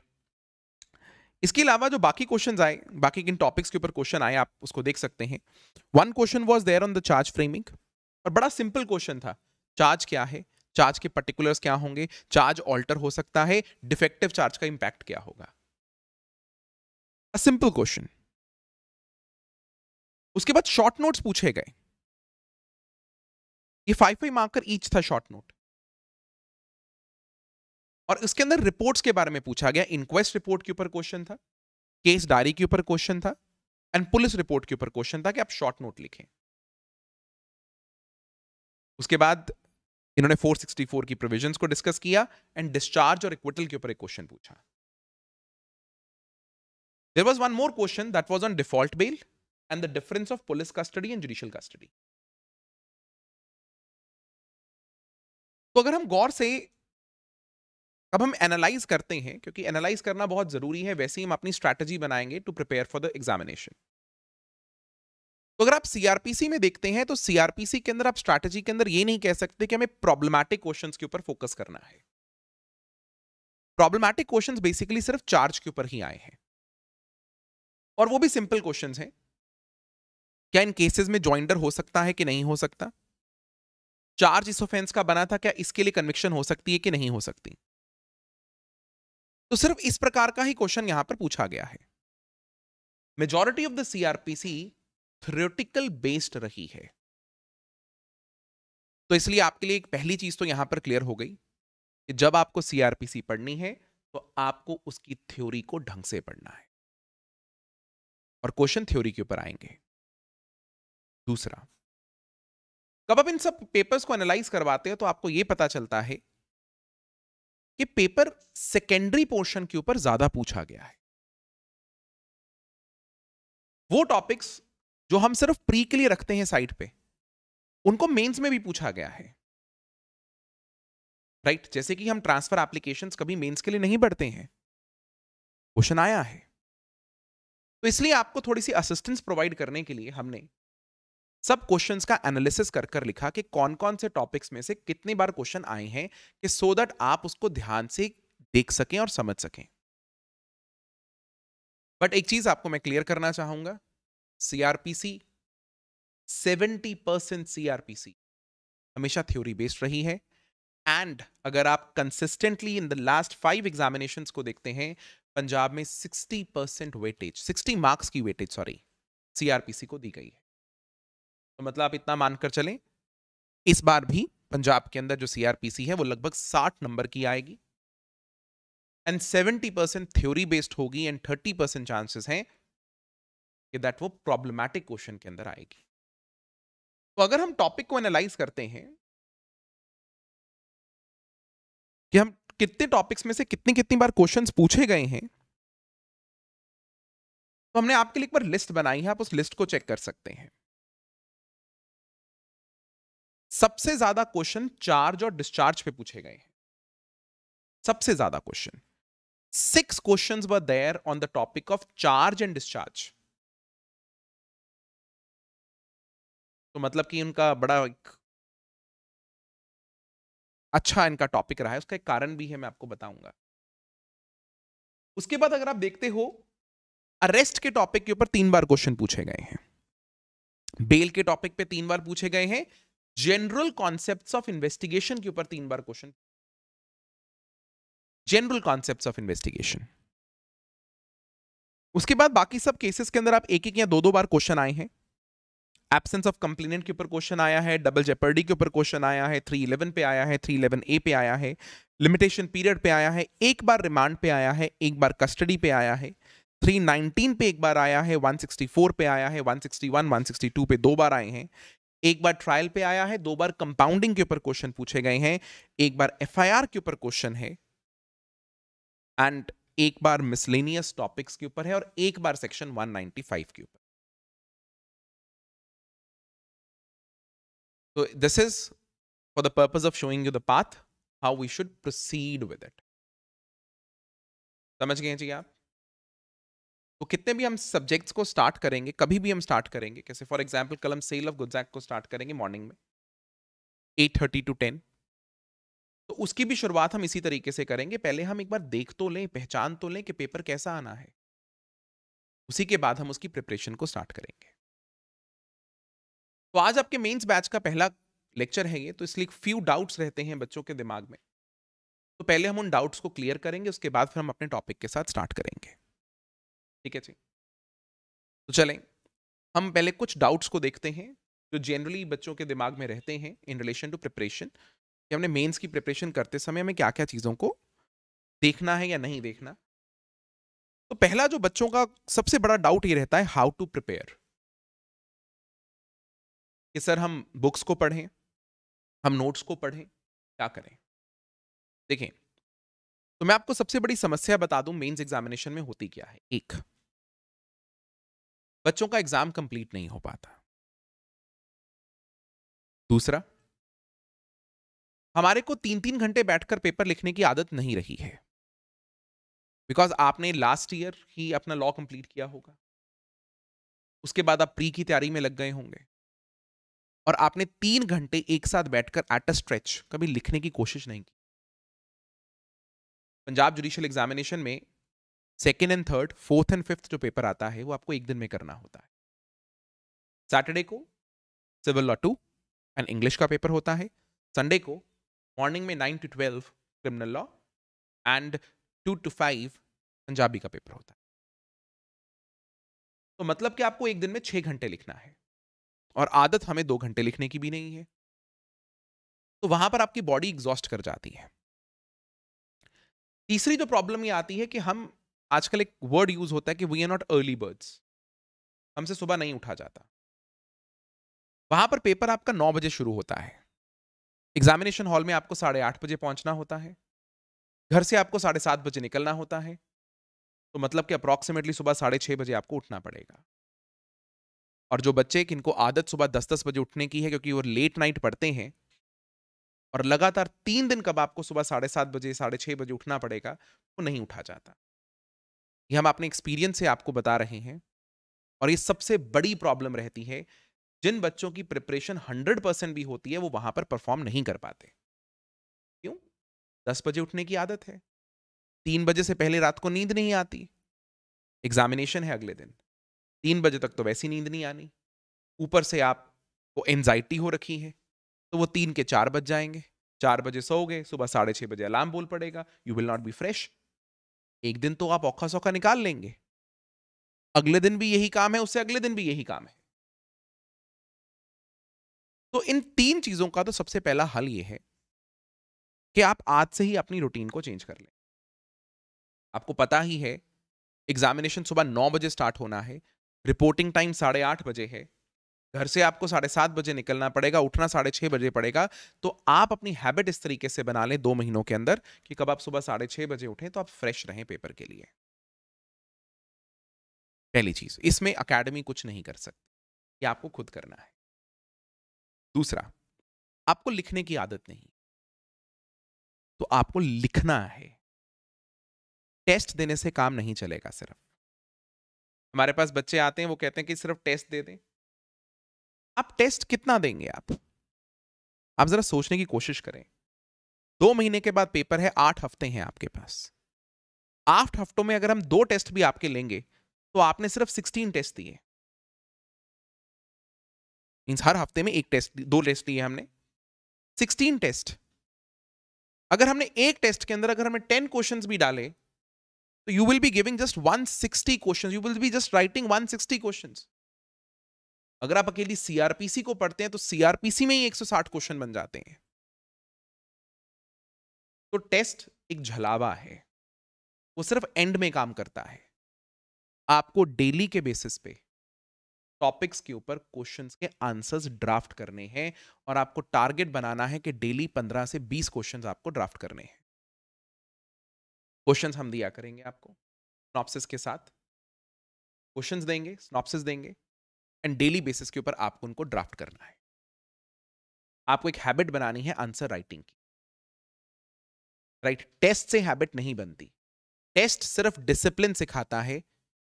इसके अलावा जो बाकी क्वेश्चन आए बाकी किन टॉपिक्स के ऊपर क्वेश्चन आए आप उसको देख सकते हैं one question was there on the charge framing और बड़ा सिंपल क्वेश्चन था चार्ज क्या है चार्ज के पर्टिकुलर्स क्या होंगे चार्ज ऑल्टर हो सकता है डिफेक्टिव चार्ज का इंपैक्ट क्या होगा अ सिंपल क्वेश्चन उसके बाद शॉर्ट नोट्स पूछे गए ये फाइव फाइव मार्कर ईच था शॉर्ट नोट और उसके अंदर रिपोर्ट्स के बारे में पूछा गया इंक्वेस्ट रिपोर्ट के ऊपर क्वेश्चन था केस डायरी के ऊपर क्वेश्चन था एंड पुलिस रिपोर्ट के ऊपर क्वेश्चन था कि आप शॉर्ट नोट लिखें उसके बाद इन्होंने 464 की प्रोविजंस को डिस्कस किया एंड डिस्चार्ज और इक्विटल के ऊपर एक क्वेश्चन पूछा there was one more question that was on default bail and the difference of police custody and judicial custody तो अगर हम गौर से अब हम एनालाइज करते हैं क्योंकि एनालाइज करना बहुत जरूरी है वैसे ही हम अपनी स्ट्रैटेजी बनाएंगे to prepare for the examination तो अगर आप सीआरपीसी में देखते हैं तो सीआरपीसी के अंदर आप स्ट्रैटेजी के अंदर ये नहीं कह सकते कि हमें प्रॉब्लमैटिक क्वेश्चन के ऊपर फोकस करना है प्रॉब्लमैटिक क्वेश्चन बेसिकली सिर्फ चार्ज के ऊपर ही आए हैं और वो भी सिंपल क्वेश्चन है क्या इन केसेस में ज्वाइंटर हो सकता है कि नहीं हो सकता चार्ज इस ऑफेंस का बना था क्या इसके लिए कन्विक्शन हो सकती है कि नहीं हो सकती तो सिर्फ इस प्रकार का ही क्वेश्चन यहां पर पूछा गया है majority of the CrPC theoretical based रही है तो इसलिए आपके लिए एक पहली चीज तो यहां पर क्लियर हो गई कि जब आपको सीआरपीसी पढ़नी है तो आपको उसकी थ्योरी को ढंग से पढ़ना है और क्वेश्चन थ्योरी के ऊपर आएंगे दूसरा कब आप इन सब पेपर्स को एनालाइज करवाते हैं तो आपको यह पता चलता है कि पेपर सेकेंडरी पोर्शन के ऊपर ज्यादा पूछा गया है वो टॉपिक्स जो हम सिर्फ प्री के लिए रखते हैं साइट पे उनको मेंस में भी पूछा गया है राइट right? जैसे कि हम ट्रांसफर एप्लीकेशन कभी मेंस के लिए नहीं बढ़ते हैं क्वेश्चन आया है तो इसलिए आपको थोड़ी सी असिस्टेंस प्रोवाइड करने के लिए हमने सब क्वेश्चंस का एनालिसिस कर कर लिखा कि कौन कौन से टॉपिक्स में से कितनी बार क्वेश्चन आए हैं कि सो दैट आप उसको ध्यान से देख सकें और समझ सकें बट एक चीज आपको मैं क्लियर करना चाहूंगा सीआरपीसी सेवेंटी परसेंट सीआरपीसी हमेशा थ्योरी बेस्ड रही है एंड अगर आप consistently in the last five examination को देखते हैं पंजाब में 60 परसेंट वेटेज सिक्सटी मार्क्स की वेटेज सॉरी सीआरपीसी को दी गई है तो मतलब आप इतना मानकर चलें इस बार भी पंजाब के अंदर जो सीआरपीसी है वो लगभग साठ नंबर की आएगी and seventy percent theory based होगी एंड थर्टी परसेंट चांसेस हैं कि दैट वो प्रॉब्लमैटिक क्वेश्चन के अंदर आएगी तो अगर हम टॉपिक को एनालाइज करते हैं कि हम कितने टॉपिक्स में से कितनी कितनी बार क्वेश्चंस पूछे गए हैं तो हमने आपके लिए एक बार लिस्ट बनाई है आप उस लिस्ट को चेक कर सकते हैं सबसे ज्यादा क्वेश्चन चार्ज और डिस्चार्ज पे पूछे गए हैं सबसे ज्यादा question six question were there on the topic of charge and discharge तो मतलब कि उनका बड़ा एक अच्छा इनका टॉपिक रहा है उसका एक कारण भी है मैं आपको बताऊंगा उसके बाद अगर आप देखते हो अरेस्ट के टॉपिक के ऊपर तीन बार क्वेश्चन पूछे गए हैं बेल के टॉपिक पे तीन बार पूछे गए हैं जनरल कॉन्सेप्ट ऑफ इन्वेस्टिगेशन के ऊपर तीन बार question general concept of investigation उसके बाद बाकी सब केसेस के अंदर आप एक एक या दो दो बार क्वेश्चन आए हैं एबसेंस ऑफ कंप्लेनेंट के ऊपर क्वेश्चन आया है डबल जेपर्डी के ऊपर क्वेश्चन आया है थ्री इलेवन पे आया है थ्री इलेवन ए पे आया है लिमिटेशन पीरियड पे आया है एक बार रिमांड पे आया है एक बार कस्टडी पे आया है 319 पे एक बार आया है 164 पे आया है 161 162 पे दो बार आए हैं एक बार ट्रायल पे आया है दो बार कंपाउंडिंग के ऊपर क्वेश्चन पूछे गए हैं एक बार एफआईआर के ऊपर क्वेश्चन है एंड एक बार मिसलेनियस टॉपिक्स के ऊपर है और एक बार सेक्शन 195 के ऊपर तो this is for the purpose of showing you the path how we should proceed with it समझ गए जी आप तो कितने भी हम सब्जेक्ट्स को स्टार्ट करेंगे कभी भी हम स्टार्ट करेंगे कैसे फॉर एग्जाम्पल कल हम सेल ऑफ गुड्स एक्ट को स्टार्ट करेंगे मॉर्निंग में एट थर्टी टू टेन तो उसकी भी शुरुआत हम इसी तरीके से करेंगे पहले हम एक बार देख तो लें पहचान तो लें कि पेपर कैसा आना है उसी के बाद हम उसकी प्रिपरेशन को स्टार्ट करेंगे तो आज आपके मेंस बैच का पहला लेक्चर है ये तो इसलिए फ्यू डाउट्स रहते हैं बच्चों के दिमाग में तो पहले हम उन डाउट्स को क्लियर करेंगे उसके बाद फिर हम अपने टॉपिक के साथ स्टार्ट करेंगे ठीक है जी तो चलें हम पहले कुछ डाउट्स को देखते हैं जो जनरली बच्चों के दिमाग में रहते हैं इन रिलेशन टू प्रिपरेशन कि हमने मेंस की प्रिपरेशन करते समय हमें क्या क्या चीज़ों को देखना है या नहीं देखना तो पहला जो बच्चों का सबसे बड़ा डाउट ये रहता है हाउ टू प्रिपेयर कि सर हम बुक्स को पढ़ें हम नोट्स को पढ़ें क्या करें देखें तो मैं आपको सबसे बड़ी समस्या बता दूं मेंस एग्जामिनेशन में होती क्या है एक बच्चों का एग्जाम कंप्लीट नहीं हो पाता दूसरा हमारे को तीन तीन घंटे बैठकर पेपर लिखने की आदत नहीं रही है बिकॉज आपने लास्ट ईयर ही अपना लॉ कंप्लीट किया होगा उसके बाद आप प्री की तैयारी में लग गए होंगे और आपने तीन घंटे एक साथ बैठकर एट अ स्ट्रेच कभी लिखने की कोशिश नहीं की पंजाब जुडिशियल एग्जामिनेशन में second and third fourth and fifth जो पेपर आता है वो आपको एक दिन में करना होता है सैटरडे को civil law two and English का पेपर होता है संडे को मॉर्निंग में nine to twelve criminal law and two to five Punjabi का पेपर होता है तो मतलब कि आपको एक दिन में छः घंटे लिखना है और आदत हमें दो घंटे लिखने की भी नहीं है तो वहां पर आपकी बॉडी एग्जॉस्ट कर जाती है तीसरी जो प्रॉब्लम ये आती है कि हम आजकल एक वर्ड यूज होता है कि we are not early birds हमसे सुबह नहीं उठा जाता वहां पर पेपर आपका नौ बजे शुरू होता है एग्जामिनेशन हॉल में आपको साढ़े आठ बजे पहुंचना होता है घर से आपको साढ़े सात बजे निकलना होता है तो मतलब कि अप्रॉक्सीमेटली सुबह साढ़े छह बजे आपको उठना पड़ेगा और जो बच्चे इनको आदत सुबह दस दस बजे उठने की है क्योंकि वो लेट नाइट पढ़ते हैं और लगातार तीन दिन कब आपको सुबह साढ़े सात बजे साढ़े छह बजे उठना पड़ेगा वो नहीं उठा जाता ये हम अपने एक्सपीरियंस से आपको बता रहे हैं और ये सबसे बड़ी प्रॉब्लम रहती है जिन बच्चों की प्रिपरेशन हंड्रेड परसेंट भी होती है वो वहां पर परफॉर्म नहीं कर पाते क्यों दस बजे उठने की आदत है तीन बजे से पहले रात को नींद नहीं आती एग्जामिनेशन है अगले दिन तीन बजे तक तो वैसी नींद नहीं आनी ऊपर से आपको एनजाइटी हो रखी है तो वो तीन के चार बज जाएंगे चार बजे सोओगे सुबह साढ़े छः बजे अलार्म बोल पड़ेगा you will not be fresh एक दिन तो आप औखा सौखा निकाल लेंगे अगले दिन भी यही काम है उससे अगले दिन भी यही काम है तो इन तीन चीजों का तो सबसे पहला हल यह है कि आप आज से ही अपनी रूटीन को चेंज कर लें आपको पता ही है एग्जामिनेशन सुबह नौ बजे स्टार्ट होना है रिपोर्टिंग टाइम साढ़े आठ बजे है घर से आपको साढ़े सात बजे निकलना पड़ेगा उठना साढ़े छः बजे पड़ेगा तो आप अपनी हैबिट इस तरीके से बना लें दो महीनों के अंदर कि कब आप सुबह साढ़े छः बजे उठें तो आप फ्रेश रहें पेपर के लिए पहली चीज इसमें अकेडमी कुछ नहीं कर सकती ये आपको खुद करना है दूसरा आपको लिखने की आदत नहीं तो आपको लिखना है टेस्ट देने से काम नहीं चलेगा सिर्फ हमारे पास बच्चे आते हैं वो कहते हैं कि सिर्फ टेस्ट दे दें आप टेस्ट कितना देंगे आप आप जरा सोचने की कोशिश करें दो महीने के बाद पेपर है आठ हफ्ते हैं आपके पास आठ हफ्तों में अगर हम दो टेस्ट भी आपके लेंगे तो आपने सिर्फ सिक्सटीन टेस्ट दिए हर हफ्ते में एक टेस्ट दो टेस्ट दिए हमने सिक्सटीन टेस्ट अगर हमने एक टेस्ट के अंदर अगर हमें टेन क्वेश्चन भी डाले तो you will be giving just one sixty question you will be just writing one sixty question अगर आप अकेली सीआरपीसी को पढ़ते हैं तो सीआरपीसी में ही 160 क्वेश्चन बन जाते हैं तो टेस्ट एक झलावा है वो सिर्फ एंड में काम करता है आपको डेली के बेसिस पे टॉपिक्स के ऊपर क्वेश्चंस के आंसर्स ड्राफ्ट करने हैं और आपको टारगेट बनाना है कि डेली 15 से 20 क्वेश्चंस आपको ड्राफ्ट करने हैं क्वेश्चंस हम दिया करेंगे आपको स्नॉपसिस के साथ क्वेश्चंस देंगे स्नॉपसिस देंगे एंड डेली बेसिस के ऊपर आपको उनको ड्राफ्ट करना है आपको एक हैबिट बनानी है आंसर राइटिंग की राइट right? टेस्ट से हैबिट नहीं बनती टेस्ट सिर्फ डिसिप्लिन सिखाता है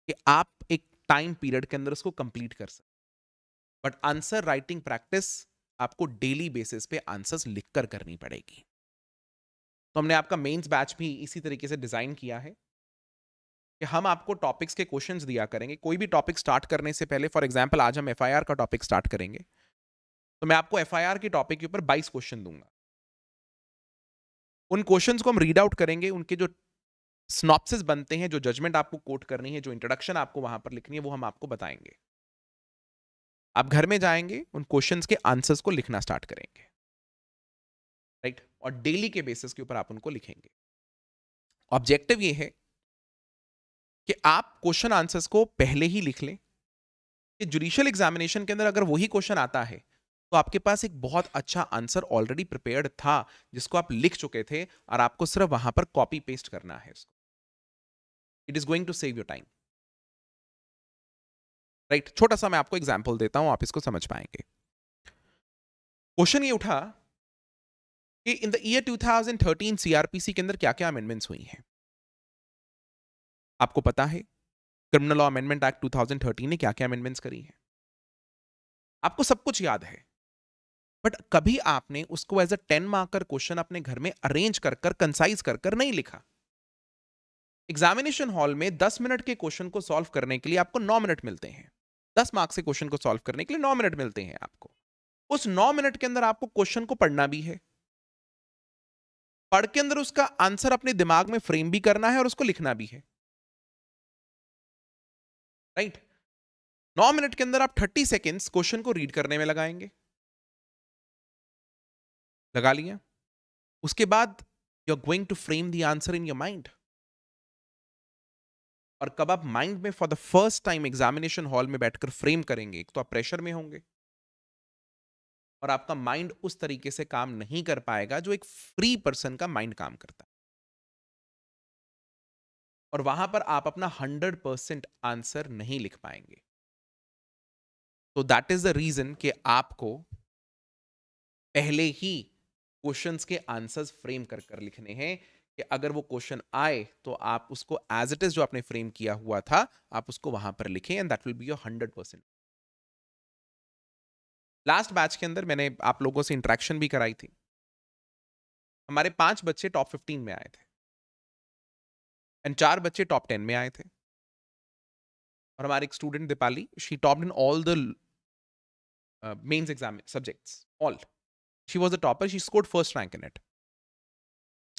कि आप एक टाइम पीरियड के अंदर उसको कंप्लीट कर सकते बट आंसर राइटिंग प्रैक्टिस आपको डेली बेसिस पे आंसर्स लिखकर करनी पड़ेगी तो हमने आपका मेंस बैच भी इसी तरीके से डिज़ाइन किया है कि हम आपको टॉपिक्स के क्वेश्चंस दिया करेंगे कोई भी टॉपिक स्टार्ट करने से पहले फॉर एग्जांपल आज हम एफ का टॉपिक स्टार्ट करेंगे तो मैं आपको एफ के टॉपिक के ऊपर बाईस क्वेश्चन दूंगा उन क्वेश्चंस को हम रीड आउट करेंगे उनके जो स्नॉप्सिस बनते हैं जो जजमेंट आपको कोट करनी है जो इंट्रोडक्शन आपको वहां पर लिखनी है वो हम आपको बताएंगे आप घर में जाएंगे उन क्वेश्चन के आंसर्स को लिखना स्टार्ट करेंगे राइट और डेली के बेसिस के ऊपर आप उनको लिखेंगे ऑब्जेक्टिव ये है कि आप क्वेश्चन आंसर्स को पहले ही लिख लें कि जुडिशियल एग्जामिनेशन के अंदर अगर वही क्वेश्चन आता है तो आपके पास एक बहुत अच्छा आंसर ऑलरेडी प्रिपेयर्ड था जिसको आप लिख चुके थे और आपको सिर्फ वहां पर कॉपी पेस्ट करना है it is going to save your time right छोटा सा मैं आपको एग्जाम्पल देता हूं आप इसको समझ पाएंगे क्वेश्चन ये उठा कि इन द ईयर 2013 सीआरपीसी के अंदर क्या क्या अमेंडमेंट्स हुई हैं आपको पता है क्रिमिनल लॉ अमेंडमेंट एक्ट 2013 ने क्या क्या अमेंडमेंट्स करी हैं आपको सब कुछ याद है बट कभी आपने उसको as a ten marker question अपने घर में अरेंज कर कर कंसाइज कर कर नहीं लिखा एग्जामिनेशन हॉल में दस मिनट के क्वेश्चन को सॉल्व करने के लिए आपको नौ मिनट मिलते हैं दस मार्क्स के क्वेश्चन को सॉल्व करने के लिए नौ मिनट मिलते हैं आपको उस नौ मिनट के अंदर आपको क्वेश्चन को पढ़ना भी है पढ़ के अंदर उसका आंसर अपने दिमाग में फ्रेम भी करना है और उसको लिखना भी है राइट नौ मिनट के अंदर आप थर्टी सेकेंड्स क्वेश्चन को रीड करने में लगाएंगे लगा लिया उसके बाद you are going to frame the answer in your mind और कब आप माइंड में for the first time examination hall में बैठकर फ्रेम करेंगे तो आप प्रेशर में होंगे और आपका माइंड उस तरीके से काम नहीं कर पाएगा जो एक फ्री पर्सन का माइंड काम करता है और वहां पर आप अपना हंड्रेड परसेंट आंसर नहीं लिख पाएंगे तो दैट इज द रीजन कि आपको पहले ही क्वेश्चंस के आंसर्स फ्रेम कर कर लिखने हैं कि अगर वो क्वेश्चन आए तो आप उसको एज इट इज जो आपने फ्रेम किया हुआ था आप उसको वहां पर लिखें and that will be your hundred percent last batch के अंदर मैंने आप लोगों से इंट्रैक्शन भी कराई थी हमारे पांच बच्चे टॉप फिफ्टीन में आए थे एंड चार बच्चे टॉप टेन में आए थे और हमारे एक student Deepali she top in all the mains exam subjects all she was a topper she scored first rank in it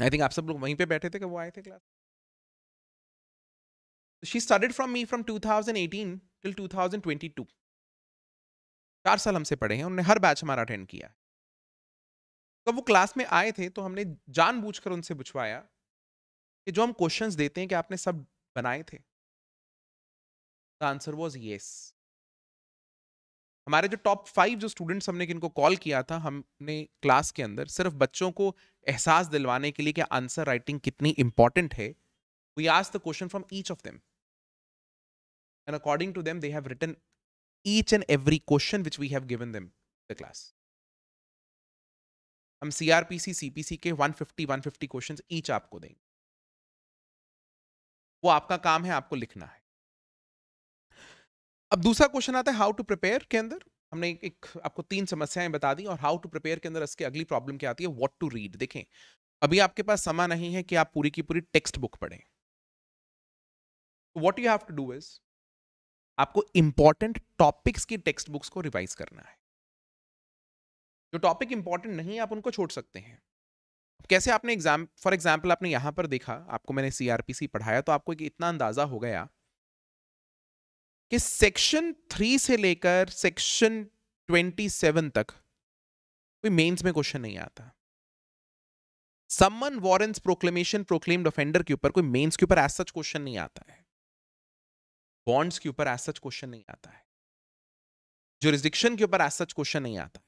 I think आप सब लोग वहीं पे बैठे थे कि वो आए थे class she started from me from 2018 till 2022 चार साल हमसे पढ़े हैं उन्होंने हर बैच हमारा अटेंड किया जब वो क्लास में आए थे तो हमने जानबूझकर उनसे पूछवाया कि जो हम क्वेश्चंस देते हैं कि आपने सब बनाए थे द आंसर वॉज यस हमारे जो टॉप फाइव जो स्टूडेंट्स हमने किनको कॉल किया था हमने क्लास के अंदर सिर्फ बच्चों को एहसास दिलवाने के लिए कि आंसर राइटिंग कितनी इंपॉर्टेंट है we ask the question from each of them and according to them they have written each and every question which we have given them the class हम C R P C C P C के one fifty one fifty question each आपको देंगे वो आपका काम है आपको लिखना है अब दूसरा क्वेश्चन आता है हाउ टू प्रिपेयर के अंदर हमने एक, एक आपको तीन समस्याएं बता दी और हाउ टू प्रिपेयर के अंदर इसके अगली प्रॉब्लम क्या आती है व्हाट टू रीड देखें अभी आपके पास समा नहीं है कि आप पूरी की पूरी टेक्स्ट बुक पढ़ें what you have to do is आपको इंपॉर्टेंट टॉपिक्स की टेक्स्ट बुक्स को रिवाइज करना है जो टॉपिक इंपॉर्टेंट नहीं है आप उनको छोड़ सकते हैं कैसे आपने एग्जाम फॉर एग्जाम्पल आपने यहां पर देखा आपको मैंने सीआरपीसी पढ़ाया तो आपको एक इतना अंदाजा हो गया कि सेक्शन थ्री से लेकर सेक्शन ट्वेंटी सेवन तक कोई मेंस में क्वेश्चन नहीं आता summon warrants proclamation proclaimed offender के ऊपर कोई मेंस के ऊपर एज सच क्वेश्चन नहीं आता है बॉन्ड्स के ऊपर एज सच क्वेश्चन नहीं आता है जो के ऊपर एज सच क्वेश्चन नहीं आता है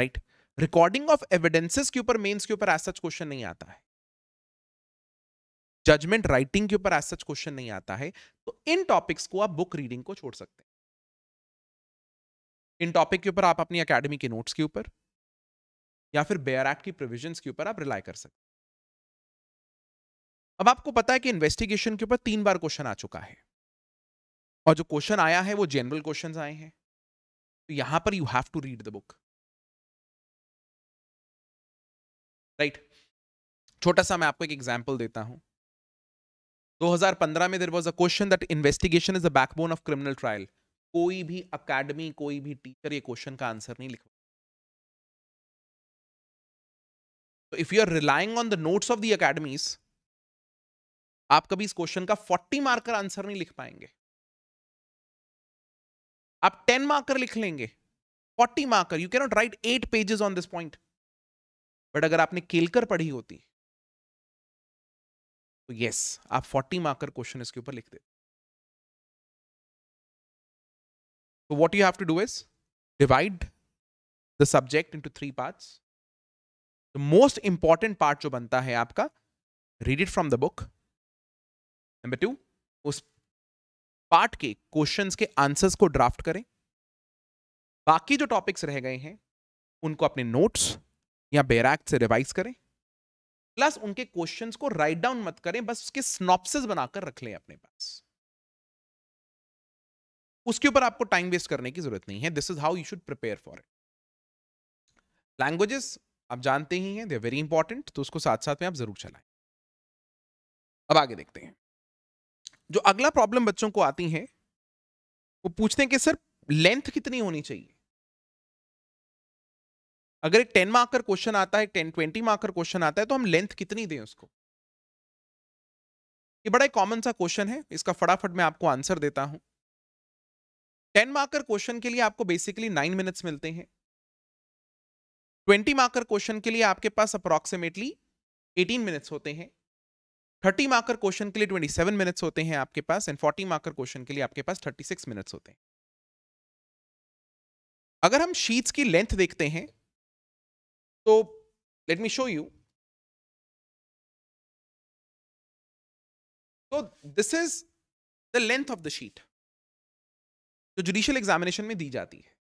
right right? Recording of evidences के ऊपर मेंस के ऊपर ऐसा सच क्वेश्चन नहीं आता है जजमेंट राइटिंग के ऊपर ऐसा सच क्वेश्चन नहीं आता है तो इन टॉपिक्स को आप बुक रीडिंग को छोड़ सकते हैं इन टॉपिक के ऊपर आप अपनी अकेडमी के नोट्स के ऊपर या फिर बेयर एक्ट की प्रोविजन के ऊपर आप रिलाई कर सकते अब आपको पता है कि इन्वेस्टिगेशन के ऊपर तीन बार क्वेश्चन आ चुका है और जो क्वेश्चन आया है वो जनरल क्वेश्चन आए हैं तो यहां पर you have to read the book right right? छोटा सा मैं आपको एक एग्जाम्पल देता हूं 2015 में there was a question that investigation is a backbone of criminal trial कोई भी अकेडमी कोई भी टीचर ये क्वेश्चन का आंसर नहीं लिखवा तो if you are relying on the notes of the academies आप कभी इस क्वेश्चन का 40 मार्कर आंसर नहीं लिख पाएंगे आप 10 मार्कर लिख लेंगे 40 marker you cannot write 8 pages on this point but अगर आपने केलकर पढ़ी होती तो यस आप फोर्टी मार्कर क्वेश्चन इसके ऊपर लिख देते तो what you have to do is divide the subject into three parts the most important part जो बनता है आपका read it from the book number two उस पार्ट के क्वेश्चंस के आंसर्स को ड्राफ्ट करें बाकी जो टॉपिक्स रह गए हैं उनको अपने नोट्स या बेराक से रिवाइज करें प्लस उनके क्वेश्चन को राइट डाउन मत करें बस उसके स्नॉप्सिस बनाकर रख लें अपने पास उसके ऊपर आपको टाइम वेस्ट करने की जरूरत नहीं है this is how you should prepare for it languages आप जानते ही हैं दे वेरी इंपॉर्टेंट तो उसको साथ साथ में आप जरूर चलाएं अब आगे देखते हैं जो अगला प्रॉब्लम बच्चों को आती है वो पूछते हैं कि सर लेंथ कितनी होनी चाहिए अगर एक टेन मार्कर क्वेश्चन आता है टेन ट्वेंटी मार्कर क्वेश्चन आता है तो हम लेंथ कितनी दें उसको ये बड़ा कॉमन सा क्वेश्चन है इसका फटाफट मैं आपको आंसर देता हूं टेन मार्कर क्वेश्चन के लिए आपको बेसिकली नाइन मिनट्स मिलते हैं ट्वेंटी मार्कर क्वेश्चन के लिए आपके पास अप्रोक्सीमेटली एटीन मिनट्स होते हैं थर्टी मार्कर क्वेश्चन के लिए ट्वेंटी सेवन मिनट्स होते हैं आपके पास एंड फोर्टी मार्कर क्वेश्चन के लिए आपके पास थर्टी सिक्स मिनट्स होते हैं अगर हम शीट्स की लेंथ देखते हैं तो लेट मी शो यू तो this is the length of the sheet जो जुडिशियल एग्जामिनेशन में दी जाती है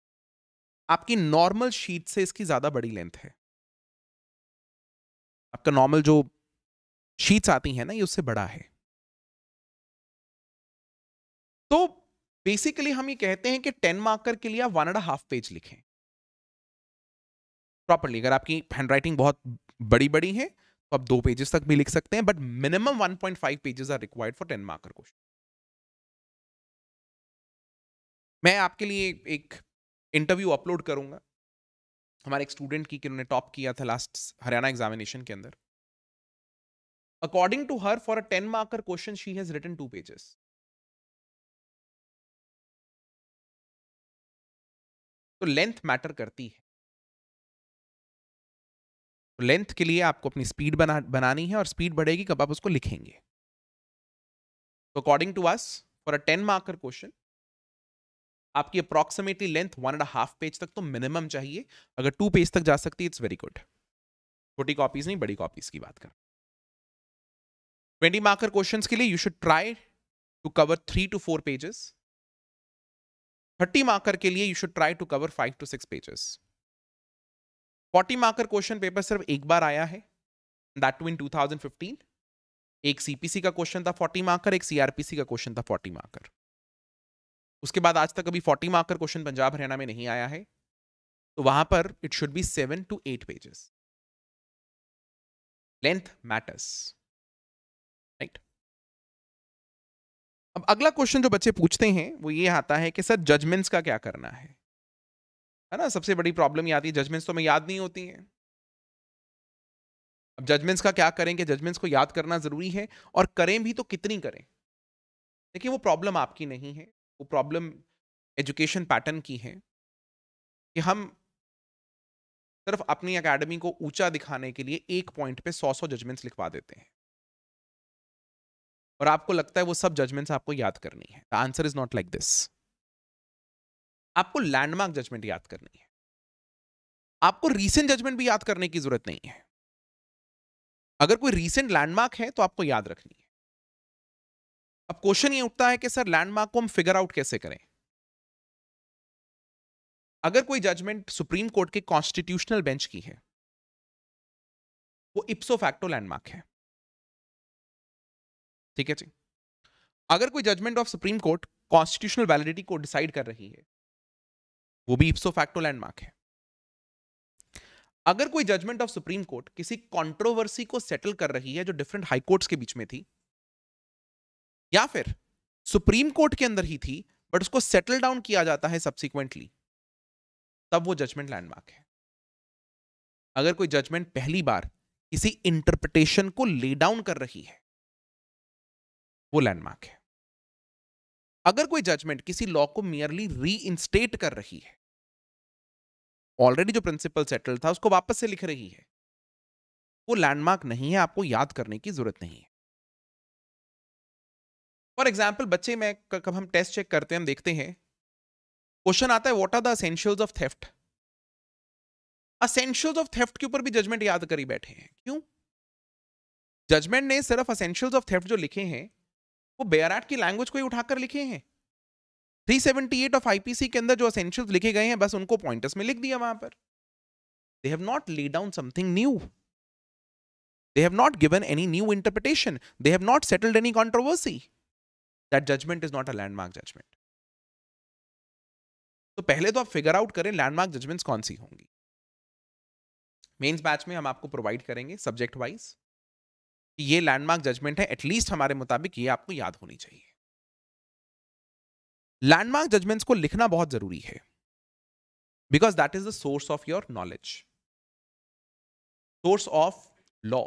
आपकी नॉर्मल शीट से इसकी ज्यादा बड़ी लेंथ है आपका नॉर्मल जो शीट्स आती हैं ना ये उससे बड़ा है तो बेसिकली हम ये कहते हैं कि टेन मार्कर के लिए आप वन एंड हाफ पेज लिखें प्रॉपरली अगर आपकी हैंड राइटिंग बहुत बड़ी बड़ी है तो आप दो पेजेस तक भी लिख सकते हैं but minimum 1.5 pages are required for ten marker question मैं आपके लिए एक इंटरव्यू अपलोड करूंगा हमारे एक स्टूडेंट की कि उन्होंने टॉप किया था लास्ट हरियाणा एग्जामिनेशन के अंदर according to her for a ten marker question she has written two pages तो लेंथ मैटर करती है लेंथ के लिए आपको अपनी स्पीड बना बनानी है और स्पीड बढ़ेगी कब आप उसको लिखेंगे तो according to us for a ten marker question आपकी approximately length one and half page तक तो मिनिमम चाहिए अगर टू पेज तक जा सकती है इट्स वेरी गुड छोटी कॉपीज नहीं बड़ी कॉपीज की बात कर ट्वेंटी मार्कर क्वेश्चन के लिए you should try to cover three to four pages thirty marker के लिए you should try to cover five to six pages forty marker question paper सिर्फ एक बार आया है दैट टू इन 2015 एक सीपीसी का क्वेश्चन था फोर्टी मार्कर एक सीआरपीसी का क्वेश्चन था फोर्टी मार्कर उसके बाद आज तक अभी forty marker question Punjab Haryana में नहीं आया है तो वहां पर it should be seven to eight pages length matters right अब अगला क्वेश्चन जो बच्चे पूछते हैं वो ये आता है कि सर जजमेंट्स का क्या करना है है ना सबसे बड़ी प्रॉब्लम ये आती है जजमेंट्स तो हमें याद नहीं होती हैं अब जजमेंट्स का क्या करें कि जजमेंट्स को याद करना ज़रूरी है और करें भी तो कितनी करें देखिए वो प्रॉब्लम आपकी नहीं है वो प्रॉब्लम एजुकेशन पैटर्न की है कि हम सिर्फ अपनी एकेडमी को ऊंचा दिखाने के लिए एक पॉइंट पे सौ सौ जजमेंट्स लिखवा देते हैं और आपको लगता है वो सब जजमेंट्स आपको याद करनी है the answer is not like this आपको लैंडमार्क जजमेंट याद करनी है आपको रीसेंट जजमेंट भी याद करने की जरूरत नहीं है अगर कोई रीसेंट लैंडमार्क है तो आपको याद रखनी है अब क्वेश्चन ये उठता है कि सर लैंडमार्क को हम फिगर आउट कैसे करें अगर कोई जजमेंट सुप्रीम कोर्ट के कॉन्स्टिट्यूशनल बेंच की है वो इप्सो फैक्टो लैंडमार्क है ठीक है जी अगर कोई judgement of supreme court constitutional validity को डिसाइड कर रही है वो भी इप्सो फैक्टो लैंडमार्क है अगर कोई जजमेंट ऑफ सुप्रीम कोर्ट किसी कंट्रोवर्सी को सेटल कर रही है जो डिफरेंट हाई कोर्ट्स के बीच में थी या फिर सुप्रीम कोर्ट के अंदर ही थी बट उसको सेटल डाउन किया जाता है सब्सिक्वेंटली तब वो जजमेंट लैंडमार्क है अगर कोई जजमेंट पहली बार किसी इंटरप्रिटेशन को ले डाउन कर रही है वो लैंडमार्क है अगर कोई जजमेंट किसी लॉ को मियरली री कर रही है ऑलरेडी जो प्रिंसिपल सेटल था उसको वापस से लिख रही है वो लैंडमार्क नहीं है आपको याद करने की जरूरत नहीं है फॉर एग्जाम्पल बच्चे में कब हम टेस्ट चेक करते हैं हम देखते हैं क्वेश्चन आता है what are the essentials of theft essentials of theft के ऊपर भी जजमेंट याद करी बैठे हैं क्यों जजमेंट ने सिर्फ असेंशियल्स ऑफ थेफ्ट जो लिखे हैं वो बेराट की लैंग्वेज को ही उठाकर लिखे हैं 378 ऑफ आईपीसी के अंदर जो असेंशियल लिखे गए हैं बस उनको पॉइंटर्स में लिख दिया वहां पर they have not lay down something new they have not given any new interpretation they have not settled any controversy that judgement is not a landmark judgement तो पहले तो आप फिगर आउट करें लैंडमार्क जजमेंट्स कौन सी होंगी mains batch में हम आपको प्रोवाइड करेंगे सब्जेक्ट वाइज ये लैंडमार्क जजमेंट है एटलीस्ट हमारे मुताबिक ये आपको याद होनी चाहिए लैंडमार्क जजमेंट्स को लिखना बहुत जरूरी है because that is the source of your knowledge source of law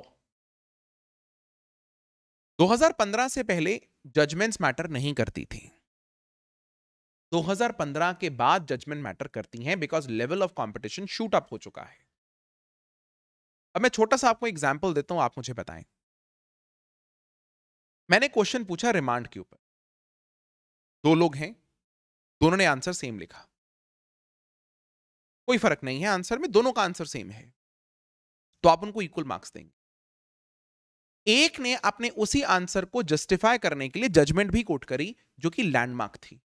2015 से पहले जजमेंट्स मैटर नहीं करती थी 2015 के बाद जजमेंट मैटर करती हैं because level of competition shoot up हो चुका है अब मैं छोटा सा आपको एग्जांपल देता हूं आप मुझे बताएं मैंने क्वेश्चन पूछा रिमांड के ऊपर दो लोग हैं दोनों ने आंसर सेम लिखा कोई फर्क नहीं है आंसर में दोनों का आंसर सेम है तो आप उनको इक्वल मार्क्स देंगे एक ने अपने उसी आंसर को जस्टिफाई करने के लिए जजमेंट भी कोट करी जो कि लैंडमार्क थी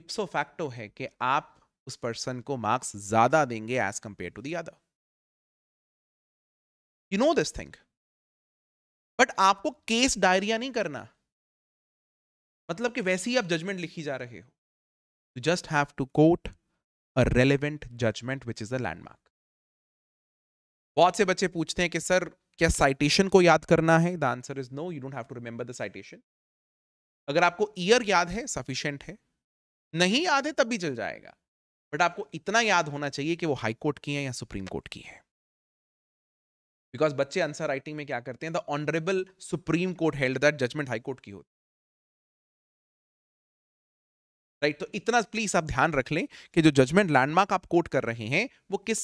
इप्सो फैक्टो है कि आप उस पर्सन को मार्क्स ज्यादा देंगे as compare to the other you know this thing but आपको केस डायरिया नहीं करना मतलब कि वैसे ही आप जजमेंट लिखी जा रहे हो you just have to quote a relevant judgement which is a landmark बहुत से बच्चे पूछते हैं कि सर क्या साइटेशन को याद करना है the answer is no you don't have to remember the citation अगर आपको ईयर याद है सफिशेंट है नहीं याद है तब भी चल जाएगा बट आपको इतना याद होना चाहिए कि वो हाई कोर्ट की है या सुप्रीम कोर्ट की है बिकॉज बच्चे आंसर राइटिंग में क्या करते हैं the honourable supreme court held that judgement high court की होती राइट right, तो इतना प्लीज आप ध्यान रख लें कि जो जजमेंट लैंडमार्क आप कोर्ट कर रहे हैं वो किस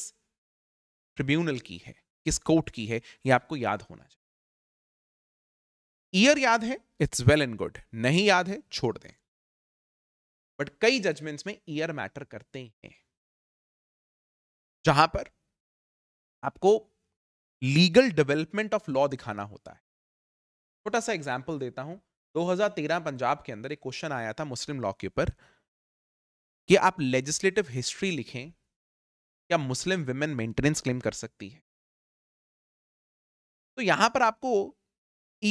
ट्रिब्यूनल की है किस कोर्ट की है ये आपको याद होना चाहिए ईयर याद है इट्स वेल एंड गुड नहीं याद है छोड़ दें बट कई जजमेंट्स में ईयर मैटर करते हैं जहां पर आपको लीगल डेवलपमेंट ऑफ लॉ दिखाना होता है छोटा सा एग्जाम्पल देता हूं 2013 पंजाब के अंदर एक क्वेश्चन आया था मुस्लिम लॉ के ऊपर कि आप लेजिस्लेटिव हिस्ट्री लिखें क्या मुस्लिम विमेन मेंटेनेंस क्लेम कर सकती है तो यहां पर आपको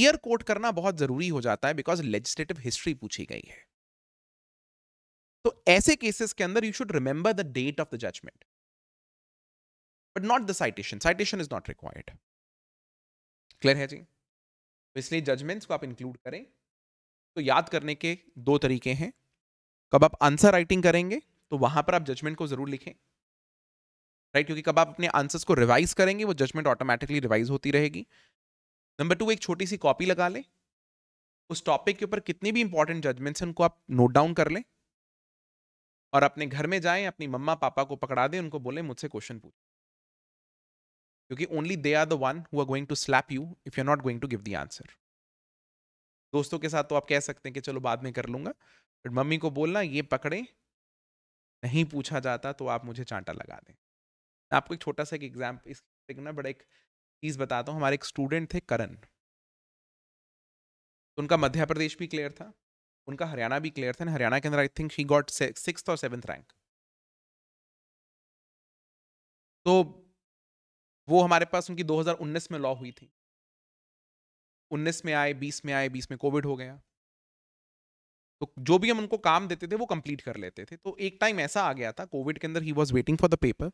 ईयर कोट करना बहुत जरूरी हो जाता है बिकॉज लेजिस्लेटिव हिस्ट्री पूछी गई है तो ऐसे केसेस के अंदर you should remember the date of the judgement but not the citation citation is not required clear है जी तो इसलिए जजमेंट्स को आप इंक्लूड करें तो याद करने के दो तरीके हैं कब आप आंसर राइटिंग करेंगे तो वहां पर आप जजमेंट को जरूर लिखें राइट क्योंकि कब आप अपने आंसर्स को रिवाइज करेंगे वो जजमेंट ऑटोमेटिकली रिवाइज होती रहेगी नंबर टू एक छोटी सी कॉपी लगा लें उस टॉपिक के ऊपर कितनी भी इंपॉर्टेंट जजमेंट्स हैं उनको आप नोट डाउन कर लें और अपने घर में जाएं अपनी मम्मा पापा को पकड़ा दें उनको बोलें मुझसे क्वेश्चन पूछ क्योंकि only they are the one who are going to slap you if you are not going to give the answer दोस्तों के साथ तो आप कह सकते हैं कि चलो बाद में कर लूंगा बट मम्मी को बोलना ये पकड़े नहीं पूछा जाता तो आप मुझे चांटा लगा दें मैं आपको एक छोटा सा एक एग्जाम्पल इस ना बड़ा एक चीज़ बताता हूँ हमारे एक स्टूडेंट थे करण तो उनका मध्य प्रदेश भी क्लियर था उनका हरियाणा भी क्लियर था हरियाणा के अंदर I think she got six और सेवन्थ रैंक तो वो हमारे पास उनकी 2019 में लॉ हुई थी 19 में आए 20 में आए 20 में कोविड हो गया तो जो भी हम उनको काम देते थे वो कंप्लीट कर लेते थे तो एक टाइम ऐसा आ गया था कोविड के अंदर he was waiting for the paper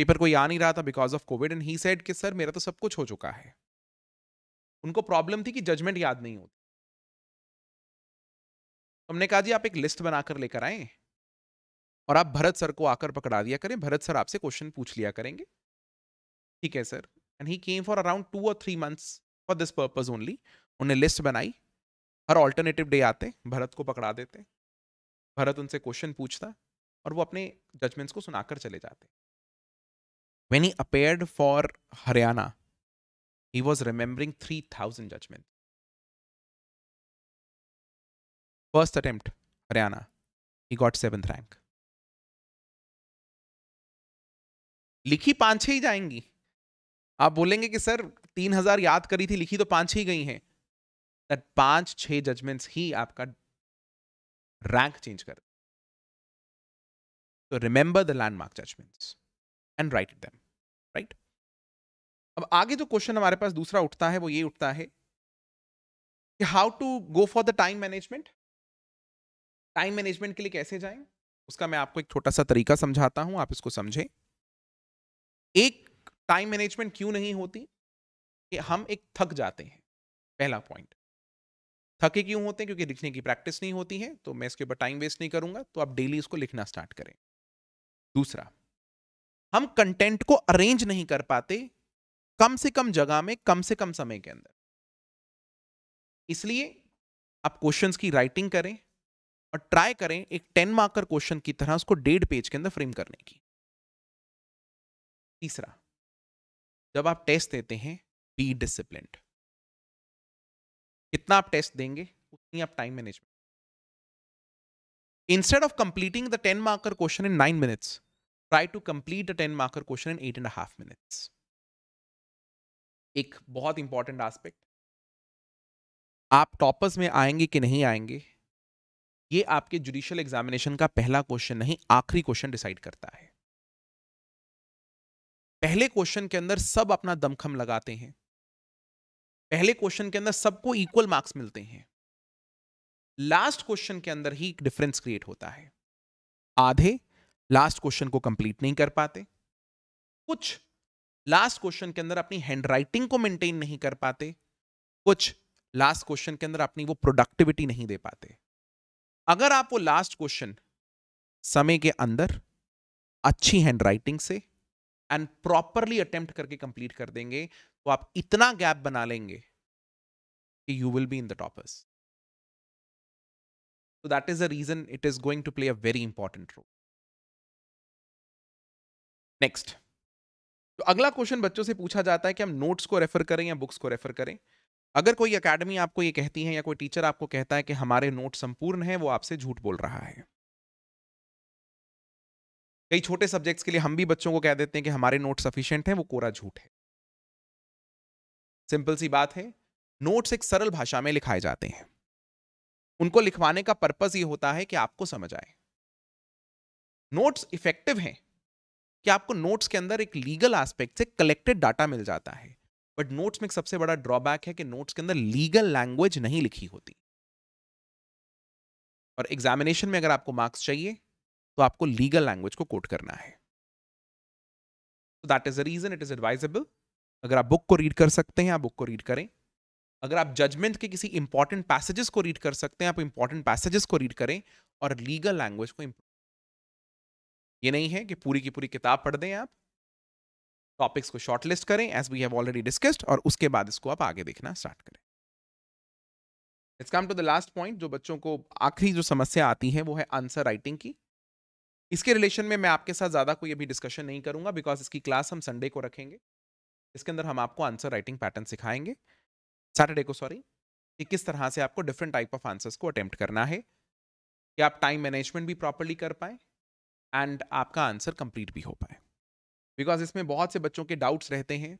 paper कोई आ नहीं रहा था because of covid and he said कि सर मेरा तो सब कुछ हो चुका है उनको प्रॉब्लम थी कि जजमेंट याद नहीं होती तो हमने कहा जी आप एक लिस्ट बनाकर लेकर आए और आप भरत सर को आकर पकड़ा दिया करें भरत सर आपसे क्वेश्चन पूछ लिया करेंगे ठीक है sir and he came for around two और three months for this purpose only उन्हें लिस्ट बनाई हर ऑल्टरनेटिव डे आते भरत को पकड़ा देते भरत उनसे क्वेश्चन पूछता और वो अपने जजमेंट्स को सुनाकर चले जाते when he appeared for Haryana he was remembering three thousand judgement first attempt Haryana he got seventh rank लिखी पांच छह ही जाएंगी आप बोलेंगे कि सर तीन हजार याद करी थी लिखी तो पांच ही गई हैं दैट पांच छह जजमेंट्स ही आपका रैंक चेंज कर तो remember the landmark judgements and write them right अब आगे जो क्वेश्चन हमारे पास दूसरा उठता है वो ये उठता है कि how to go for the time management time management के लिए कैसे जाएं उसका मैं आपको एक छोटा सा तरीका समझाता हूं आप इसको समझें एक टाइम मैनेजमेंट क्यों नहीं होती कि हम एक थक जाते हैं पहला पॉइंट थके क्यों होते हैं क्योंकि लिखने की प्रैक्टिस नहीं होती है तो मैं इसके ऊपर टाइम वेस्ट नहीं करूंगा तो आप डेली इसको लिखना स्टार्ट करें दूसरा हम कंटेंट को अरेंज नहीं कर पाते कम से कम जगह में कम से कम समय के अंदर इसलिए आप क्वेश्चंस की राइटिंग करें और ट्राई करें एक टेन मार्कर क्वेश्चन की तरह उसको डेढ़ पेज के अंदर फ्रेम करने की तीसरा जब आप टेस्ट देते हैं बी डिसिप्लिन कितना आप टेस्ट देंगे उतनी आप time management instead of completing the ten marker question in nine minutes try to complete the ten marker question in eight and half minutes एक बहुत इंपॉर्टेंट एस्पेक्ट आप टॉपर्स में आएंगे कि नहीं आएंगे ये आपके जुडिशियल एग्जामिनेशन का पहला क्वेश्चन नहीं आखिरी क्वेश्चन डिसाइड करता है पहले क्वेश्चन के अंदर सब अपना दमखम लगाते हैं पहले क्वेश्चन के अंदर सबको इक्वल मार्क्स मिलते हैं लास्ट क्वेश्चन के अंदर ही डिफरेंस क्रिएट होता है आधे लास्ट क्वेश्चन को कंप्लीट नहीं कर पाते कुछ लास्ट क्वेश्चन के अंदर अपनी हैंडराइटिंग को मेंटेन नहीं कर पाते कुछ लास्ट क्वेश्चन के अंदर अपनी वो प्रोडक्टिविटी नहीं दे पाते अगर आप वो लास्ट क्वेश्चन समय के अंदर अच्छी हैंडराइटिंग से एंड प्रॉपरली अटेम्प्ट करके कंप्लीट कर देंगे तो आप इतना गैप बना लेंगे कि you will be in the toppers तो that is the reason it is going to play a very important role next तो अगला क्वेश्चन बच्चों से पूछा जाता है कि हम नोट्स को रेफर करें या बुक्स को रेफर करें अगर कोई अकेडमी आपको ये कहती है या कोई टीचर आपको कहता है कि हमारे नोट संपूर्ण हैं वो आपसे झूठ बोल रहा है कई छोटे सब्जेक्ट्स के लिए हम भी बच्चों को कह देते हैं कि हमारे नोट सफिशियंट हैं वो कोरा झूठ है सिंपल सी बात है नोट्स एक सरल भाषा में लिखाए जाते हैं उनको लिखवाने का पर्पज ये होता है कि आपको समझ आए नोट्स इफेक्टिव हैं कि आपको नोट्स के अंदर एक लीगल एस्पेक्ट से कलेक्टेड डाटा मिल जाता है बट नोट्स में एक सबसे बड़ा ड्रॉबैक है कि नोट्स के अंदर लीगल लैंग्वेज नहीं लिखी होती और एग्जामिनेशन में अगर आपको मार्क्स चाहिए तो आपको लीगल लैंग्वेज को कोट करना है that is a reason it is advisable अगर आप बुक को रीड कर सकते हैं आप बुक को रीड करें अगर आप जजमेंट के किसी इंपॉर्टेंट पैसेजेस को रीड कर सकते हैं आप इंपॉर्टेंट पैसेजेस को रीड करें और लीगल लैंग्वेज को ये नहीं है कि पूरी की पूरी किताब पढ़ दें आप टॉपिक्स को शॉर्टलिस्ट करें as we have already discussed और उसके बाद इसको आप आगे देखना स्टार्ट करें it's come to the last point जो बच्चों को आखिरी जो समस्या आती है वो है आंसर राइटिंग की इसके रिलेशन में मैं आपके साथ ज़्यादा कोई अभी डिस्कशन नहीं करूँगा बिकॉज इसकी क्लास हम संडे को रखेंगे इसके अंदर हम आपको आंसर राइटिंग पैटर्न सिखाएंगे सैटरडे को सॉरी कि किस तरह से आपको डिफरेंट टाइप ऑफ आंसर्स को अटैम्प्ट करना है कि आप टाइम मैनेजमेंट भी प्रॉपरली कर पाएँ एंड आपका आंसर कंप्लीट भी हो पाए बिकॉज इसमें बहुत से बच्चों के डाउट्स रहते हैं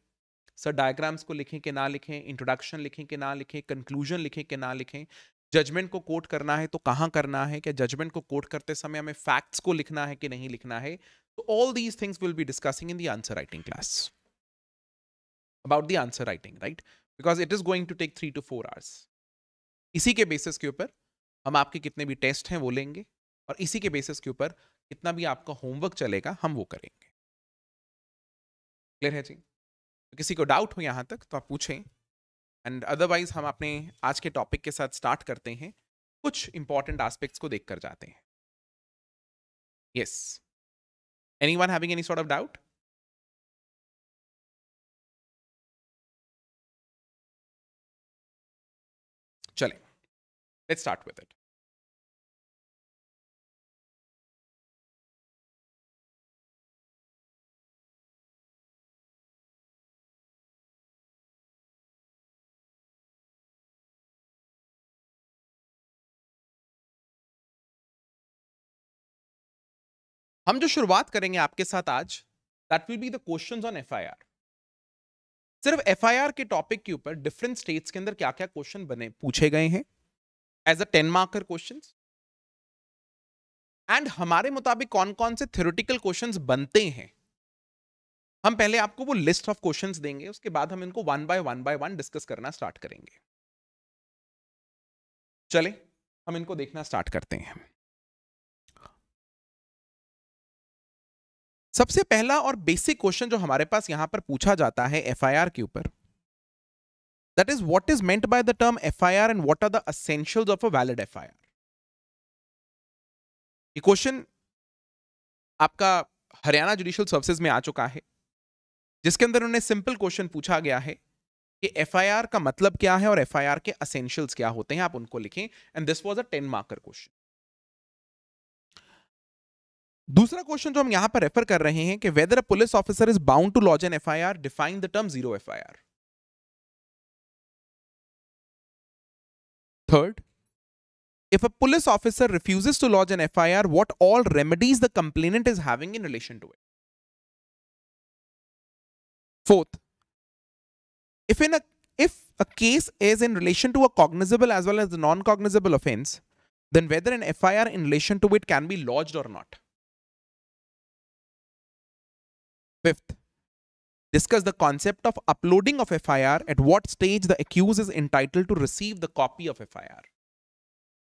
सर डायग्राम्स को लिखें कि ना लिखें इंट्रोडक्शन लिखें कि ना लिखें कंक्लूजन लिखें कि ना लिखें जजमेंट को कोट करना है तो कहाँ करना है क्या जजमेंट को कोट करते समय हमें फैक्ट्स को लिखना है कि नहीं लिखना है तो all these things will be discussing in the answer writing class about the answer writing right because it is going to take three to four hours इसी के बेसिस के ऊपर हम आपके कितने भी टेस्ट हैं वो लेंगे और इसी के बेसिस के ऊपर कितना भी आपका होमवर्क चलेगा हम वो करेंगे क्लियर है जी तो किसी को डाउट हो यहाँ तक तो आप पूछें एंड अदरवाइज हम अपने आज के टॉपिक के साथ स्टार्ट करते हैं कुछ इंपॉर्टेंट एस्पेक्ट्स को देख कर जाते हैं yes anyone having any sort of doubt चले लेट्स स्टार्ट विद इट हम जो शुरुआत करेंगे आपके साथ आज that will be the questions on FIR सिर्फ एफआईआर के टॉपिक के ऊपर डिफरेंट स्टेट्स के अंदर क्या क्या क्वेश्चन बने पूछे गए हैं as a ten marker question and हमारे मुताबिक कौन कौन से थ्योरिटिकल क्वेश्चन बनते हैं हम पहले आपको वो लिस्ट ऑफ क्वेश्चन देंगे उसके बाद हम इनको one by one by one discuss करना स्टार्ट करेंगे चले हम इनको देखना स्टार्ट करते हैं सबसे पहला और बेसिक क्वेश्चन जो हमारे पास यहां पर पूछा जाता है एफआईआर के ऊपर that is what is meant by the term FIR and what are the essentials of a valid FIR ये क्वेश्चन आपका हरियाणा जुडिशियल सर्विसेज में आ चुका है जिसके अंदर उन्हें सिंपल क्वेश्चन पूछा गया है कि एफआईआर का मतलब क्या है और एफआईआर के असेंशियल्स क्या होते हैं आप उनको लिखें and this was a ten marker question दूसरा क्वेश्चन जो हम यहां पर रेफर कर रहे हैं कि whether police officer is bound to lodge an F I R define the term zero F I R third if a police officer refuses to lodge an FIR, what all remedies the complainant is having in relation to it. Fourth, if in a if a case is in relation to a cognizable as well as the non-cognizable offense, then whether an FIR in relation to it can be lodged or not. Fifth, discuss the concept of uploading of FIR, at what stage the accused is entitled to receive the copy of FIR.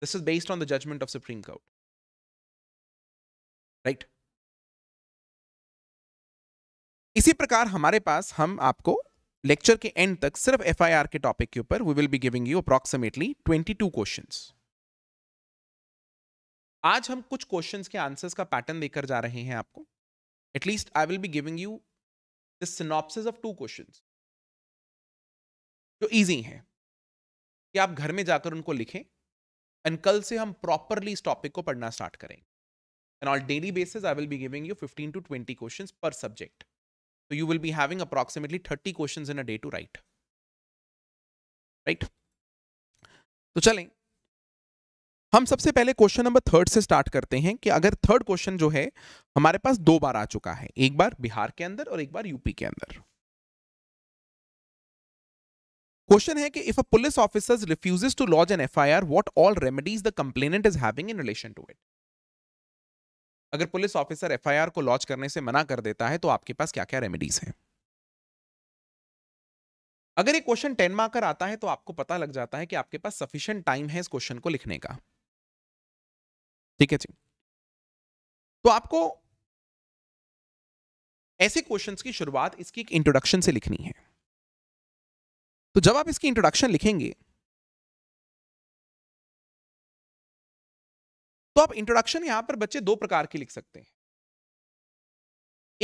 This is based on the judgment of Supreme Court. right? इसी प्रकार हमारे पास हम आपको lecture के and तक सिर्फ F के topic के ऊपर we will be giving you approximately 22 questions आज हम कुछ क्वेश्चंस के आंसर्स का पैटर्न देकर जा रहे हैं आपको at least I will be giving you the synopsis of two questions जो इजी हैं कि आप घर में जाकर उनको लिखें एंड कल से हम प्रॉपरली इस टॉपिक को पढ़ना स्टार्ट करेंगे and on daily basis i will be giving you 15 to 20 questions per subject so you will be having approximately 30 questions in a day to write right तो चलें हम सबसे पहले क्वेश्चन नंबर थर्ड से start करते हैं कि अगर थर्ड क्वेश्चन जो है हमारे पास दो बार आ चुका है एक बार बिहार के अंदर और एक बार यूपी के अंदर क्वेश्चन है कि if a police officer refuses to lodge an FIR what all remedies the complainant is having in relation to it अगर पुलिस ऑफिसर एफआईआर को लॉन्च करने से मना कर देता है तो आपके पास क्या क्या रेमेडीज हैं अगर ये क्वेश्चन टेन मार्कर आता है तो आपको पता लग जाता है कि आपके पास सफिशियंट टाइम है इस क्वेश्चन को लिखने का ठीक है जी तो आपको ऐसे क्वेश्चंस की शुरुआत इसकी एक इंट्रोडक्शन से लिखनी है तो जब आप इसकी इंट्रोडक्शन लिखेंगे तो आप इंट्रोडक्शन यहां पर बच्चे दो प्रकार की लिख सकते हैं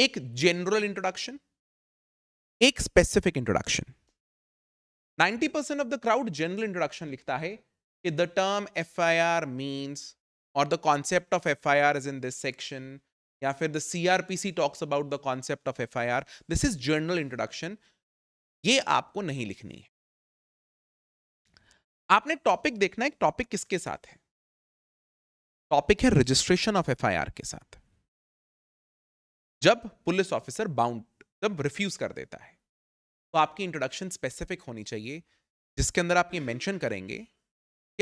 एक जनरल इंट्रोडक्शन एक specific introduction 90% of the crowd general introduction लिखता है कि the term F I R means in this section या फिर the C R P C talks about the concept of F I R this is general introduction ये आपको नहीं लिखनी है आपने टॉपिक देखना है टॉपिक किसके साथ है टॉपिक है registration of F I R के साथ जब पुलिस ऑफिसर बाउंड जब रिफ्यूज कर देता है तो आपकी इंट्रोडक्शन स्पेसिफिक होनी चाहिए जिसके अंदर आप ये मेंशन करेंगे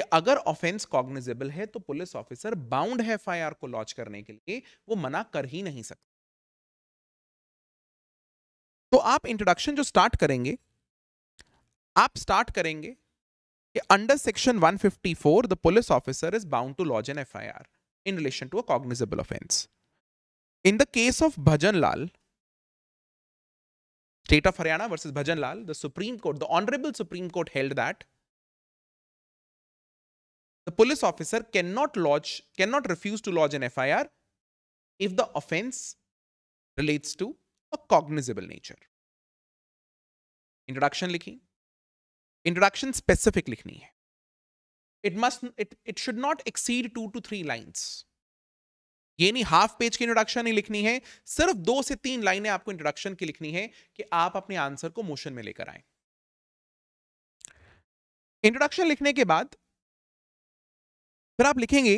कि अगर ऑफेंस कॉग्निजेबल है तो पुलिस ऑफिसर बाउंड है एफआईआर को लॉन्च करने के लिए वो मना कर ही नहीं सकता तो आप इंट्रोडक्शन जो स्टार्ट करेंगे आप स्टार्ट करेंगे कि under section 154 the police officer is bound to lodge an R in relation to a cognizable offence case of Bhajan Lal state of Haryana versus Bhajan Lal the Supreme Court the honourable supreme court held that the police officer cannot lodge, cannot refuse to lodge an FIR if the offense relates to a cognizable nature. Introduction लिखी introduction specific लिखनी है it must it it should not exceed two to three lines ये नहीं half page की introduction ही लिखनी है सिर्फ दो से तीन लाइनें आपको इंट्रोडक्शन की लिखनी है कि आप अपने आंसर को मोशन में लेकर आए इंट्रोडक्शन लिखने के बाद फिर आप लिखेंगे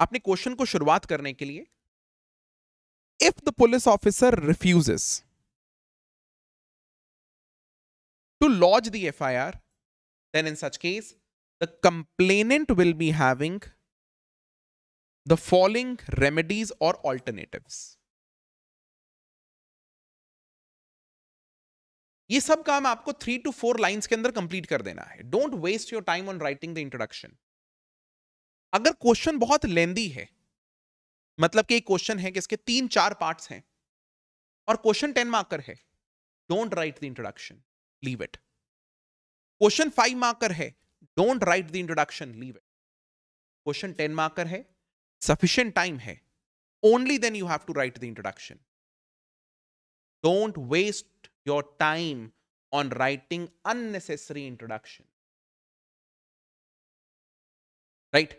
अपने क्वेश्चन को शुरुआत करने के लिए if the police officer refuses to lodge the F I R then in such case the complainant will be having the following remedies और ऑल्टरनेटिव ये सब काम आपको थ्री टू फोर लाइन्स के अंदर कंप्लीट कर देना है don't waste your time on writing the introduction अगर क्वेश्चन बहुत लेंदी है मतलब कि एक क्वेश्चन है कि इसके तीन चार पार्ट्स हैं और क्वेश्चन टेन मार्कर है don't write the introduction leave it question five marker है don't write the introduction leave it question ten marker है सफिशियंट टाइम है only then you have to write the introduction don't waste your time on writing unnecessary introduction right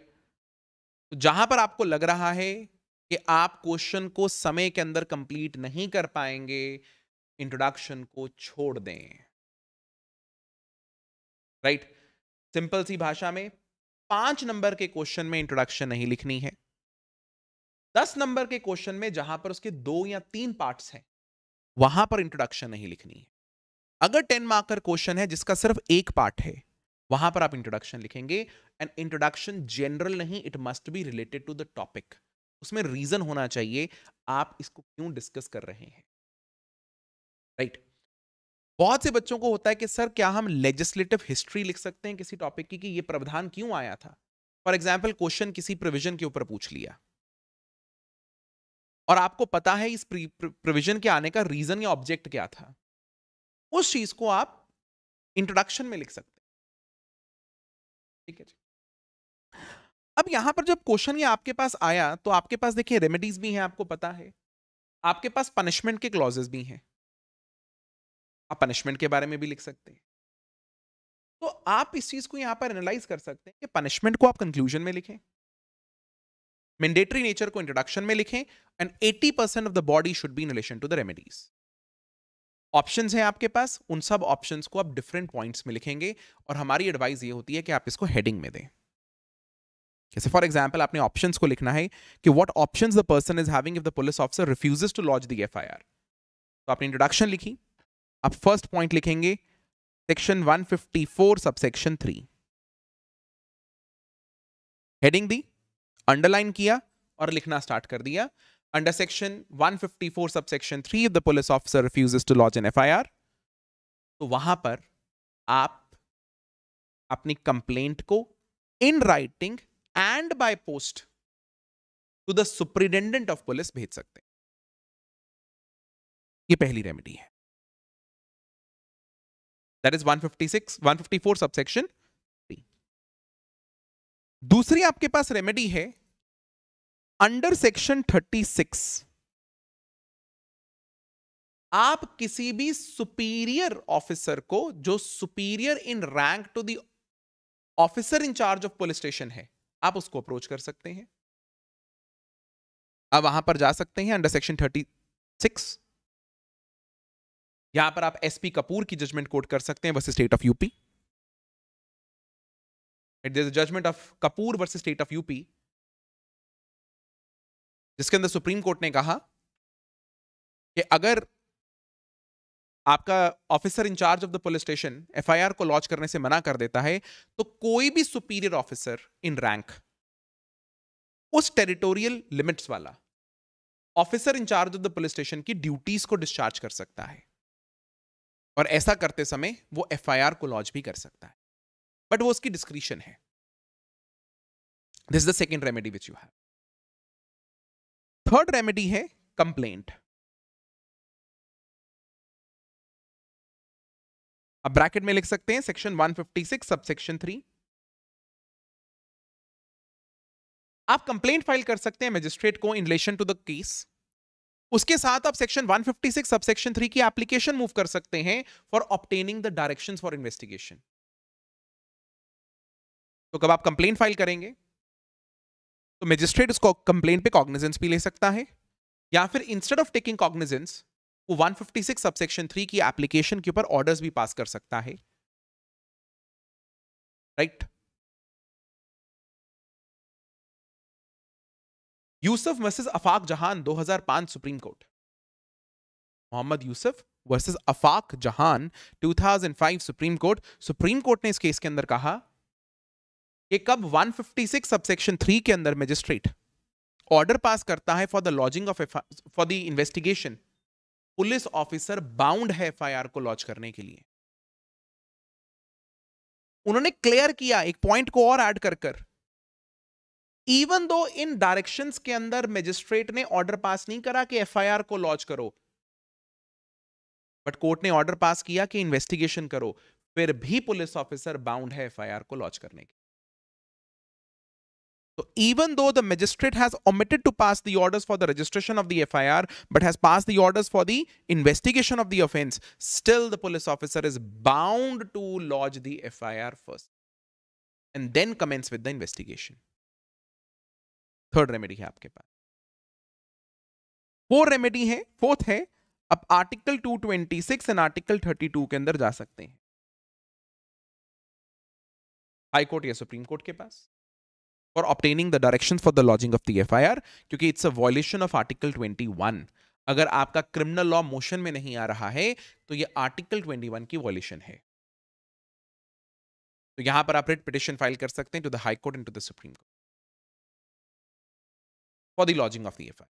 तो जहां पर आपको लग रहा है कि आप क्वेश्चन को समय के अंदर कंप्लीट नहीं कर पाएंगे इंट्रोडक्शन को छोड़ दें राइट सिंपल सी भाषा में पांच नंबर के क्वेश्चन में इंट्रोडक्शन नहीं लिखनी है दस नंबर के क्वेश्चन में जहां पर उसके दो या तीन पार्ट्स हैं वहां पर इंट्रोडक्शन नहीं लिखनी है अगर टेन मार्कर क्वेश्चन है जिसका सिर्फ एक पार्ट है वहां पर आप इंट्रोडक्शन लिखेंगे एंड इंट्रोडक्शन जनरल नहीं it must be related to the topic उसमें रीजन होना चाहिए आप इसको क्यों डिस्कस कर रहे हैं राइट right. बहुत से बच्चों को होता है कि सर क्या हम लेजिस्लेटिव हिस्ट्री लिख सकते हैं किसी टॉपिक की कि ये प्रावधान क्यों आया था फॉर एग्जाम्पल क्वेश्चन किसी प्रोविजन के ऊपर पूछ लिया और आपको पता है इस प्रोविजन के आने का रीजन या ऑब्जेक्ट क्या था उस चीज को आप इंट्रोडक्शन में लिख सकते हैं ठीक है जी अब यहां पर जब क्वेश्चन ये आपके पास आया तो आपके पास देखिए रेमेडीज भी हैं आपको पता है आपके पास पनिशमेंट के क्लॉजेस भी हैं आप पनिशमेंट के बारे में भी लिख सकते हैं तो आप इस चीज को यहां पर एनालाइज कर सकते हैं कि पनिशमेंट को आप कंक्लूजन में लिखें मैंडेटरी नेचर को इंट्रोडक्शन में लिखें and eighty percent of the body should be in relation to the remedies option हैं आपके पास उन सब ऑप्शन को आप डिफरेंट पॉइंट्स में लिखेंगे और हमारी एडवाइस ये होती है कि आप इसको हेडिंग में दें जैसे फॉर एग्जाम्पल आपने ऑप्शन को लिखना है कि what option the person is having if the police officer refuse to launch the F तो आपने इंट्रोडक्शन लिखी आप फर्स्ट पॉइंट लिखेंगे सेक्शन 154 सबसेक्शन थ्री हेडिंग दी अंडरलाइन किया और लिखना स्टार्ट कर दिया under section 154 three the police officer refuse to refuses an F I R तो वहां पर आप अपनी कंप्लेंट को in writing and by post to the superintendent of police भेज सकते हैं ये पहली रेमेडी है दैट इज 156 154 सबसेक्शन दूसरी आपके पास रेमेडी है अंडर सेक्शन 36 आप किसी भी सुपीरियर ऑफिसर को जो superior in rank to the officer in charge of police station है आप उसको अप्रोच कर सकते हैं आप वहां पर जा सकते हैं अंडर सेक्शन थर्टी सिक्स यहां पर आप एसपी कपूर की जजमेंट कोट कर सकते हैं versus state of UP it is judgement of Kapoor versus state of UP जिसके अंदर सुप्रीम कोर्ट ने कहा कि अगर आपका officer in charge of the police station F को लॉन्च करने से मना कर देता है तो कोई भी सुपीरियर ऑफिसर इन रैंक उस टेरिटोरियल लिमिट्स वाला officer in charge of the police station की ड्यूटीज को डिस्चार्ज कर सकता है और ऐसा करते समय वो एफआईआर को लॉन्च भी कर सकता है बट वो उसकी डिस्क्रिशन है this the second remedy which you have third remedy है कंप्लेंट अब ब्रैकेट में लिख सकते हैं सेक्शन 156 सब सेक्शन थ्री आप कंप्लेंट फाइल कर सकते हैं मजिस्ट्रेट को in relation to the case उसके साथ आप सेक्शन 156 सब सेक्शन थ्री की एप्लीकेशन मूव कर सकते हैं for obtaining the direction for investigation तो कब आप कंप्लेंट फाइल करेंगे तो मजिस्ट्रेट उसको कंप्लेंट पे कॉग्निजेंस भी ले सकता है या फिर इंस्टेड ऑफ टेकिंग कॉग्निजेंस वो 156 फिफ्टी सिक्स सबसेक्शन थ्री की एप्लीकेशन के ऊपर ऑर्डर्स भी पास कर सकता है right right? Yusuf versus Afaq Jahan 2005 Supreme Court Mohammad Yusuf versus Afaq Jahan 2005 Supreme court supreme Court ने इस केस के अंदर कहा कि कब 156 फिफ्टी सबसेक्शन थ्री के अंदर मजिस्ट्रेट ऑर्डर पास करता है for the lodging of for the investigation police officer bound है एफआईआर को लॉन्च करने के लिए उन्होंने क्लियर किया एक पॉइंट को और ऐड कर कर इवन दो इन डायरेक्शंस के अंदर मजिस्ट्रेट ने ऑर्डर पास नहीं करा कि एफआईआर को लॉन्च करो बट कोर्ट ने ऑर्डर पास किया कि इन्वेस्टिगेशन करो फिर भी पुलिस ऑफिसर बाउंड है एफआईआर को लॉन्च करने के So even though the magistrate has omitted to pass the orders for the registration of the FIR but has passed the orders for the investigation of the offense, still the police officer is bound to lodge the FIR first and then commence with the investigation. Third remedy है आपके पास four remedy है fourth है आप article 226 and Article 32 के अंदर जा सकते हैं हाई कोर्ट या for obtaining the direction for the lodging of the F I R क्योंकि it's a violation of article twenty one अगर आपका क्रिमिनल लॉ मोशन में नहीं आ रहा है तो ये आर्टिकल ट्वेंटी वन की वॉयलेशन है तो यहां पर आप रिट पिटिशन फाइल कर सकते हैं to the High Court and to the Supreme Court for the lodging of the F I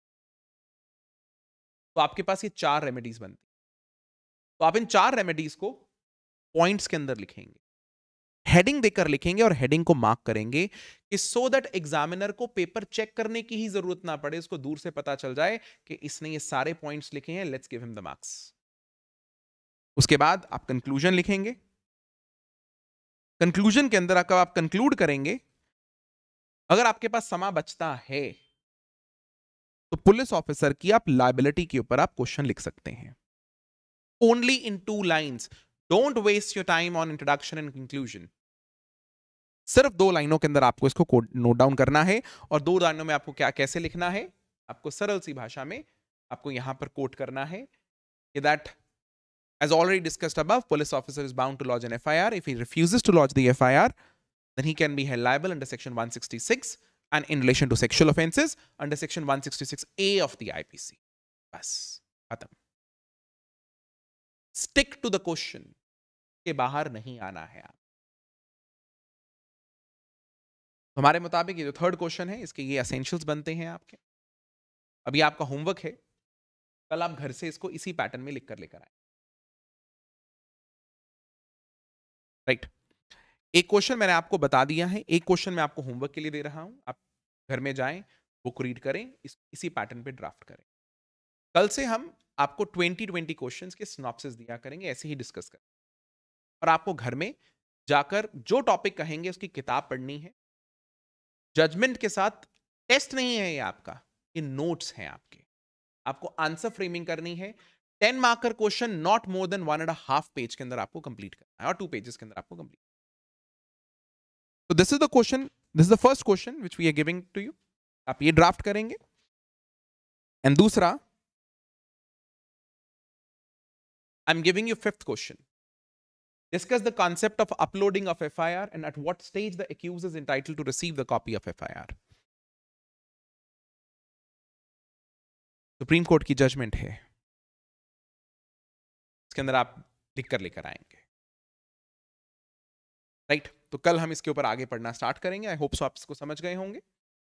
तो आपके पास ये चार रेमेडीज बनती तो आप इन चार रेमेडीज को पॉइंट्स के अंदर लिखेंगे हेडिंग देकर लिखेंगे और हेडिंग को मार्क करेंगे कि सो दैट एग्जामिनर को पेपर चेक करने की ही जरूरत ना पड़े उसको दूर से पता चल जाए कि इसने ये सारे पॉइंट्स लिखे हैं let's give him the marks उसके बाद आप कंक्लूजन लिखेंगे कंक्लूजन के अंदर आप कंक्लूड करेंगे अगर आपके पास समा बचता है तो पुलिस ऑफिसर की आप लाइबिलिटी के ऊपर आप क्वेश्चन लिख सकते हैं only in two lines don't waste your time on introduction and conclusion सिर्फ दो लाइनों के अंदर आपको इसको कोड नोट डाउन करना है और दो लाइनों में आपको क्या कैसे लिखना है आपको सरल सी भाषा में आपको यहां पर कोट करना है कि that as already discussed above police officer is bound to lodge an F I R if he refuses to lodge the F I R then he can be held liable under section 166 and in relation to sexual offences under section 166A of the IPC. Bas. Khatam. Stick to the question. के बाहर नहीं आना है आप हमारे मुताबिक ये जो थर्ड क्वेश्चन है इसके ये असेंशियल्स बनते हैं आपके अभी आपका होमवर्क है कल आप घर से इसको इसी पैटर्न में लिख कर लेकर आए राइट एक क्वेश्चन मैंने आपको बता दिया है एक क्वेश्चन मैं आपको होमवर्क के लिए दे रहा हूं आप घर में जाएं बुक रीड करें इस, इसी पैटर्न पे ड्राफ्ट करें कल से हम आपको ट्वेंटी ट्वेंटी क्वेश्चन के स्नॉपसिस दिया करेंगे ऐसे ही डिस्कस करें और आपको घर में जाकर जो टॉपिक कहेंगे उसकी किताब पढ़नी है जजमेंट के साथ टेस्ट नहीं है ये आपका ये नोट्स हैं आपके आपको आंसर फ्रेमिंग करनी है ten marker question not more than one and half page के अंदर आपको कंप्लीट करना है और टू पेजेस के अंदर आपको कंप्लीट तो this is the question this is the first question which we are giving to you आप ये ड्राफ्ट करेंगे एंड दूसरा I am giving you fifth question Discuss the concept of uploading of FIR and at what stage the accused is entitled to receive the copy of FIR. Supreme court की judgement है इसके अंदर आप लिख कर लेकर आएंगे राइट right? तो कल हम इसके ऊपर आगे पढ़ना स्टार्ट करेंगे आई होप सो आप इसको समझ गए होंगे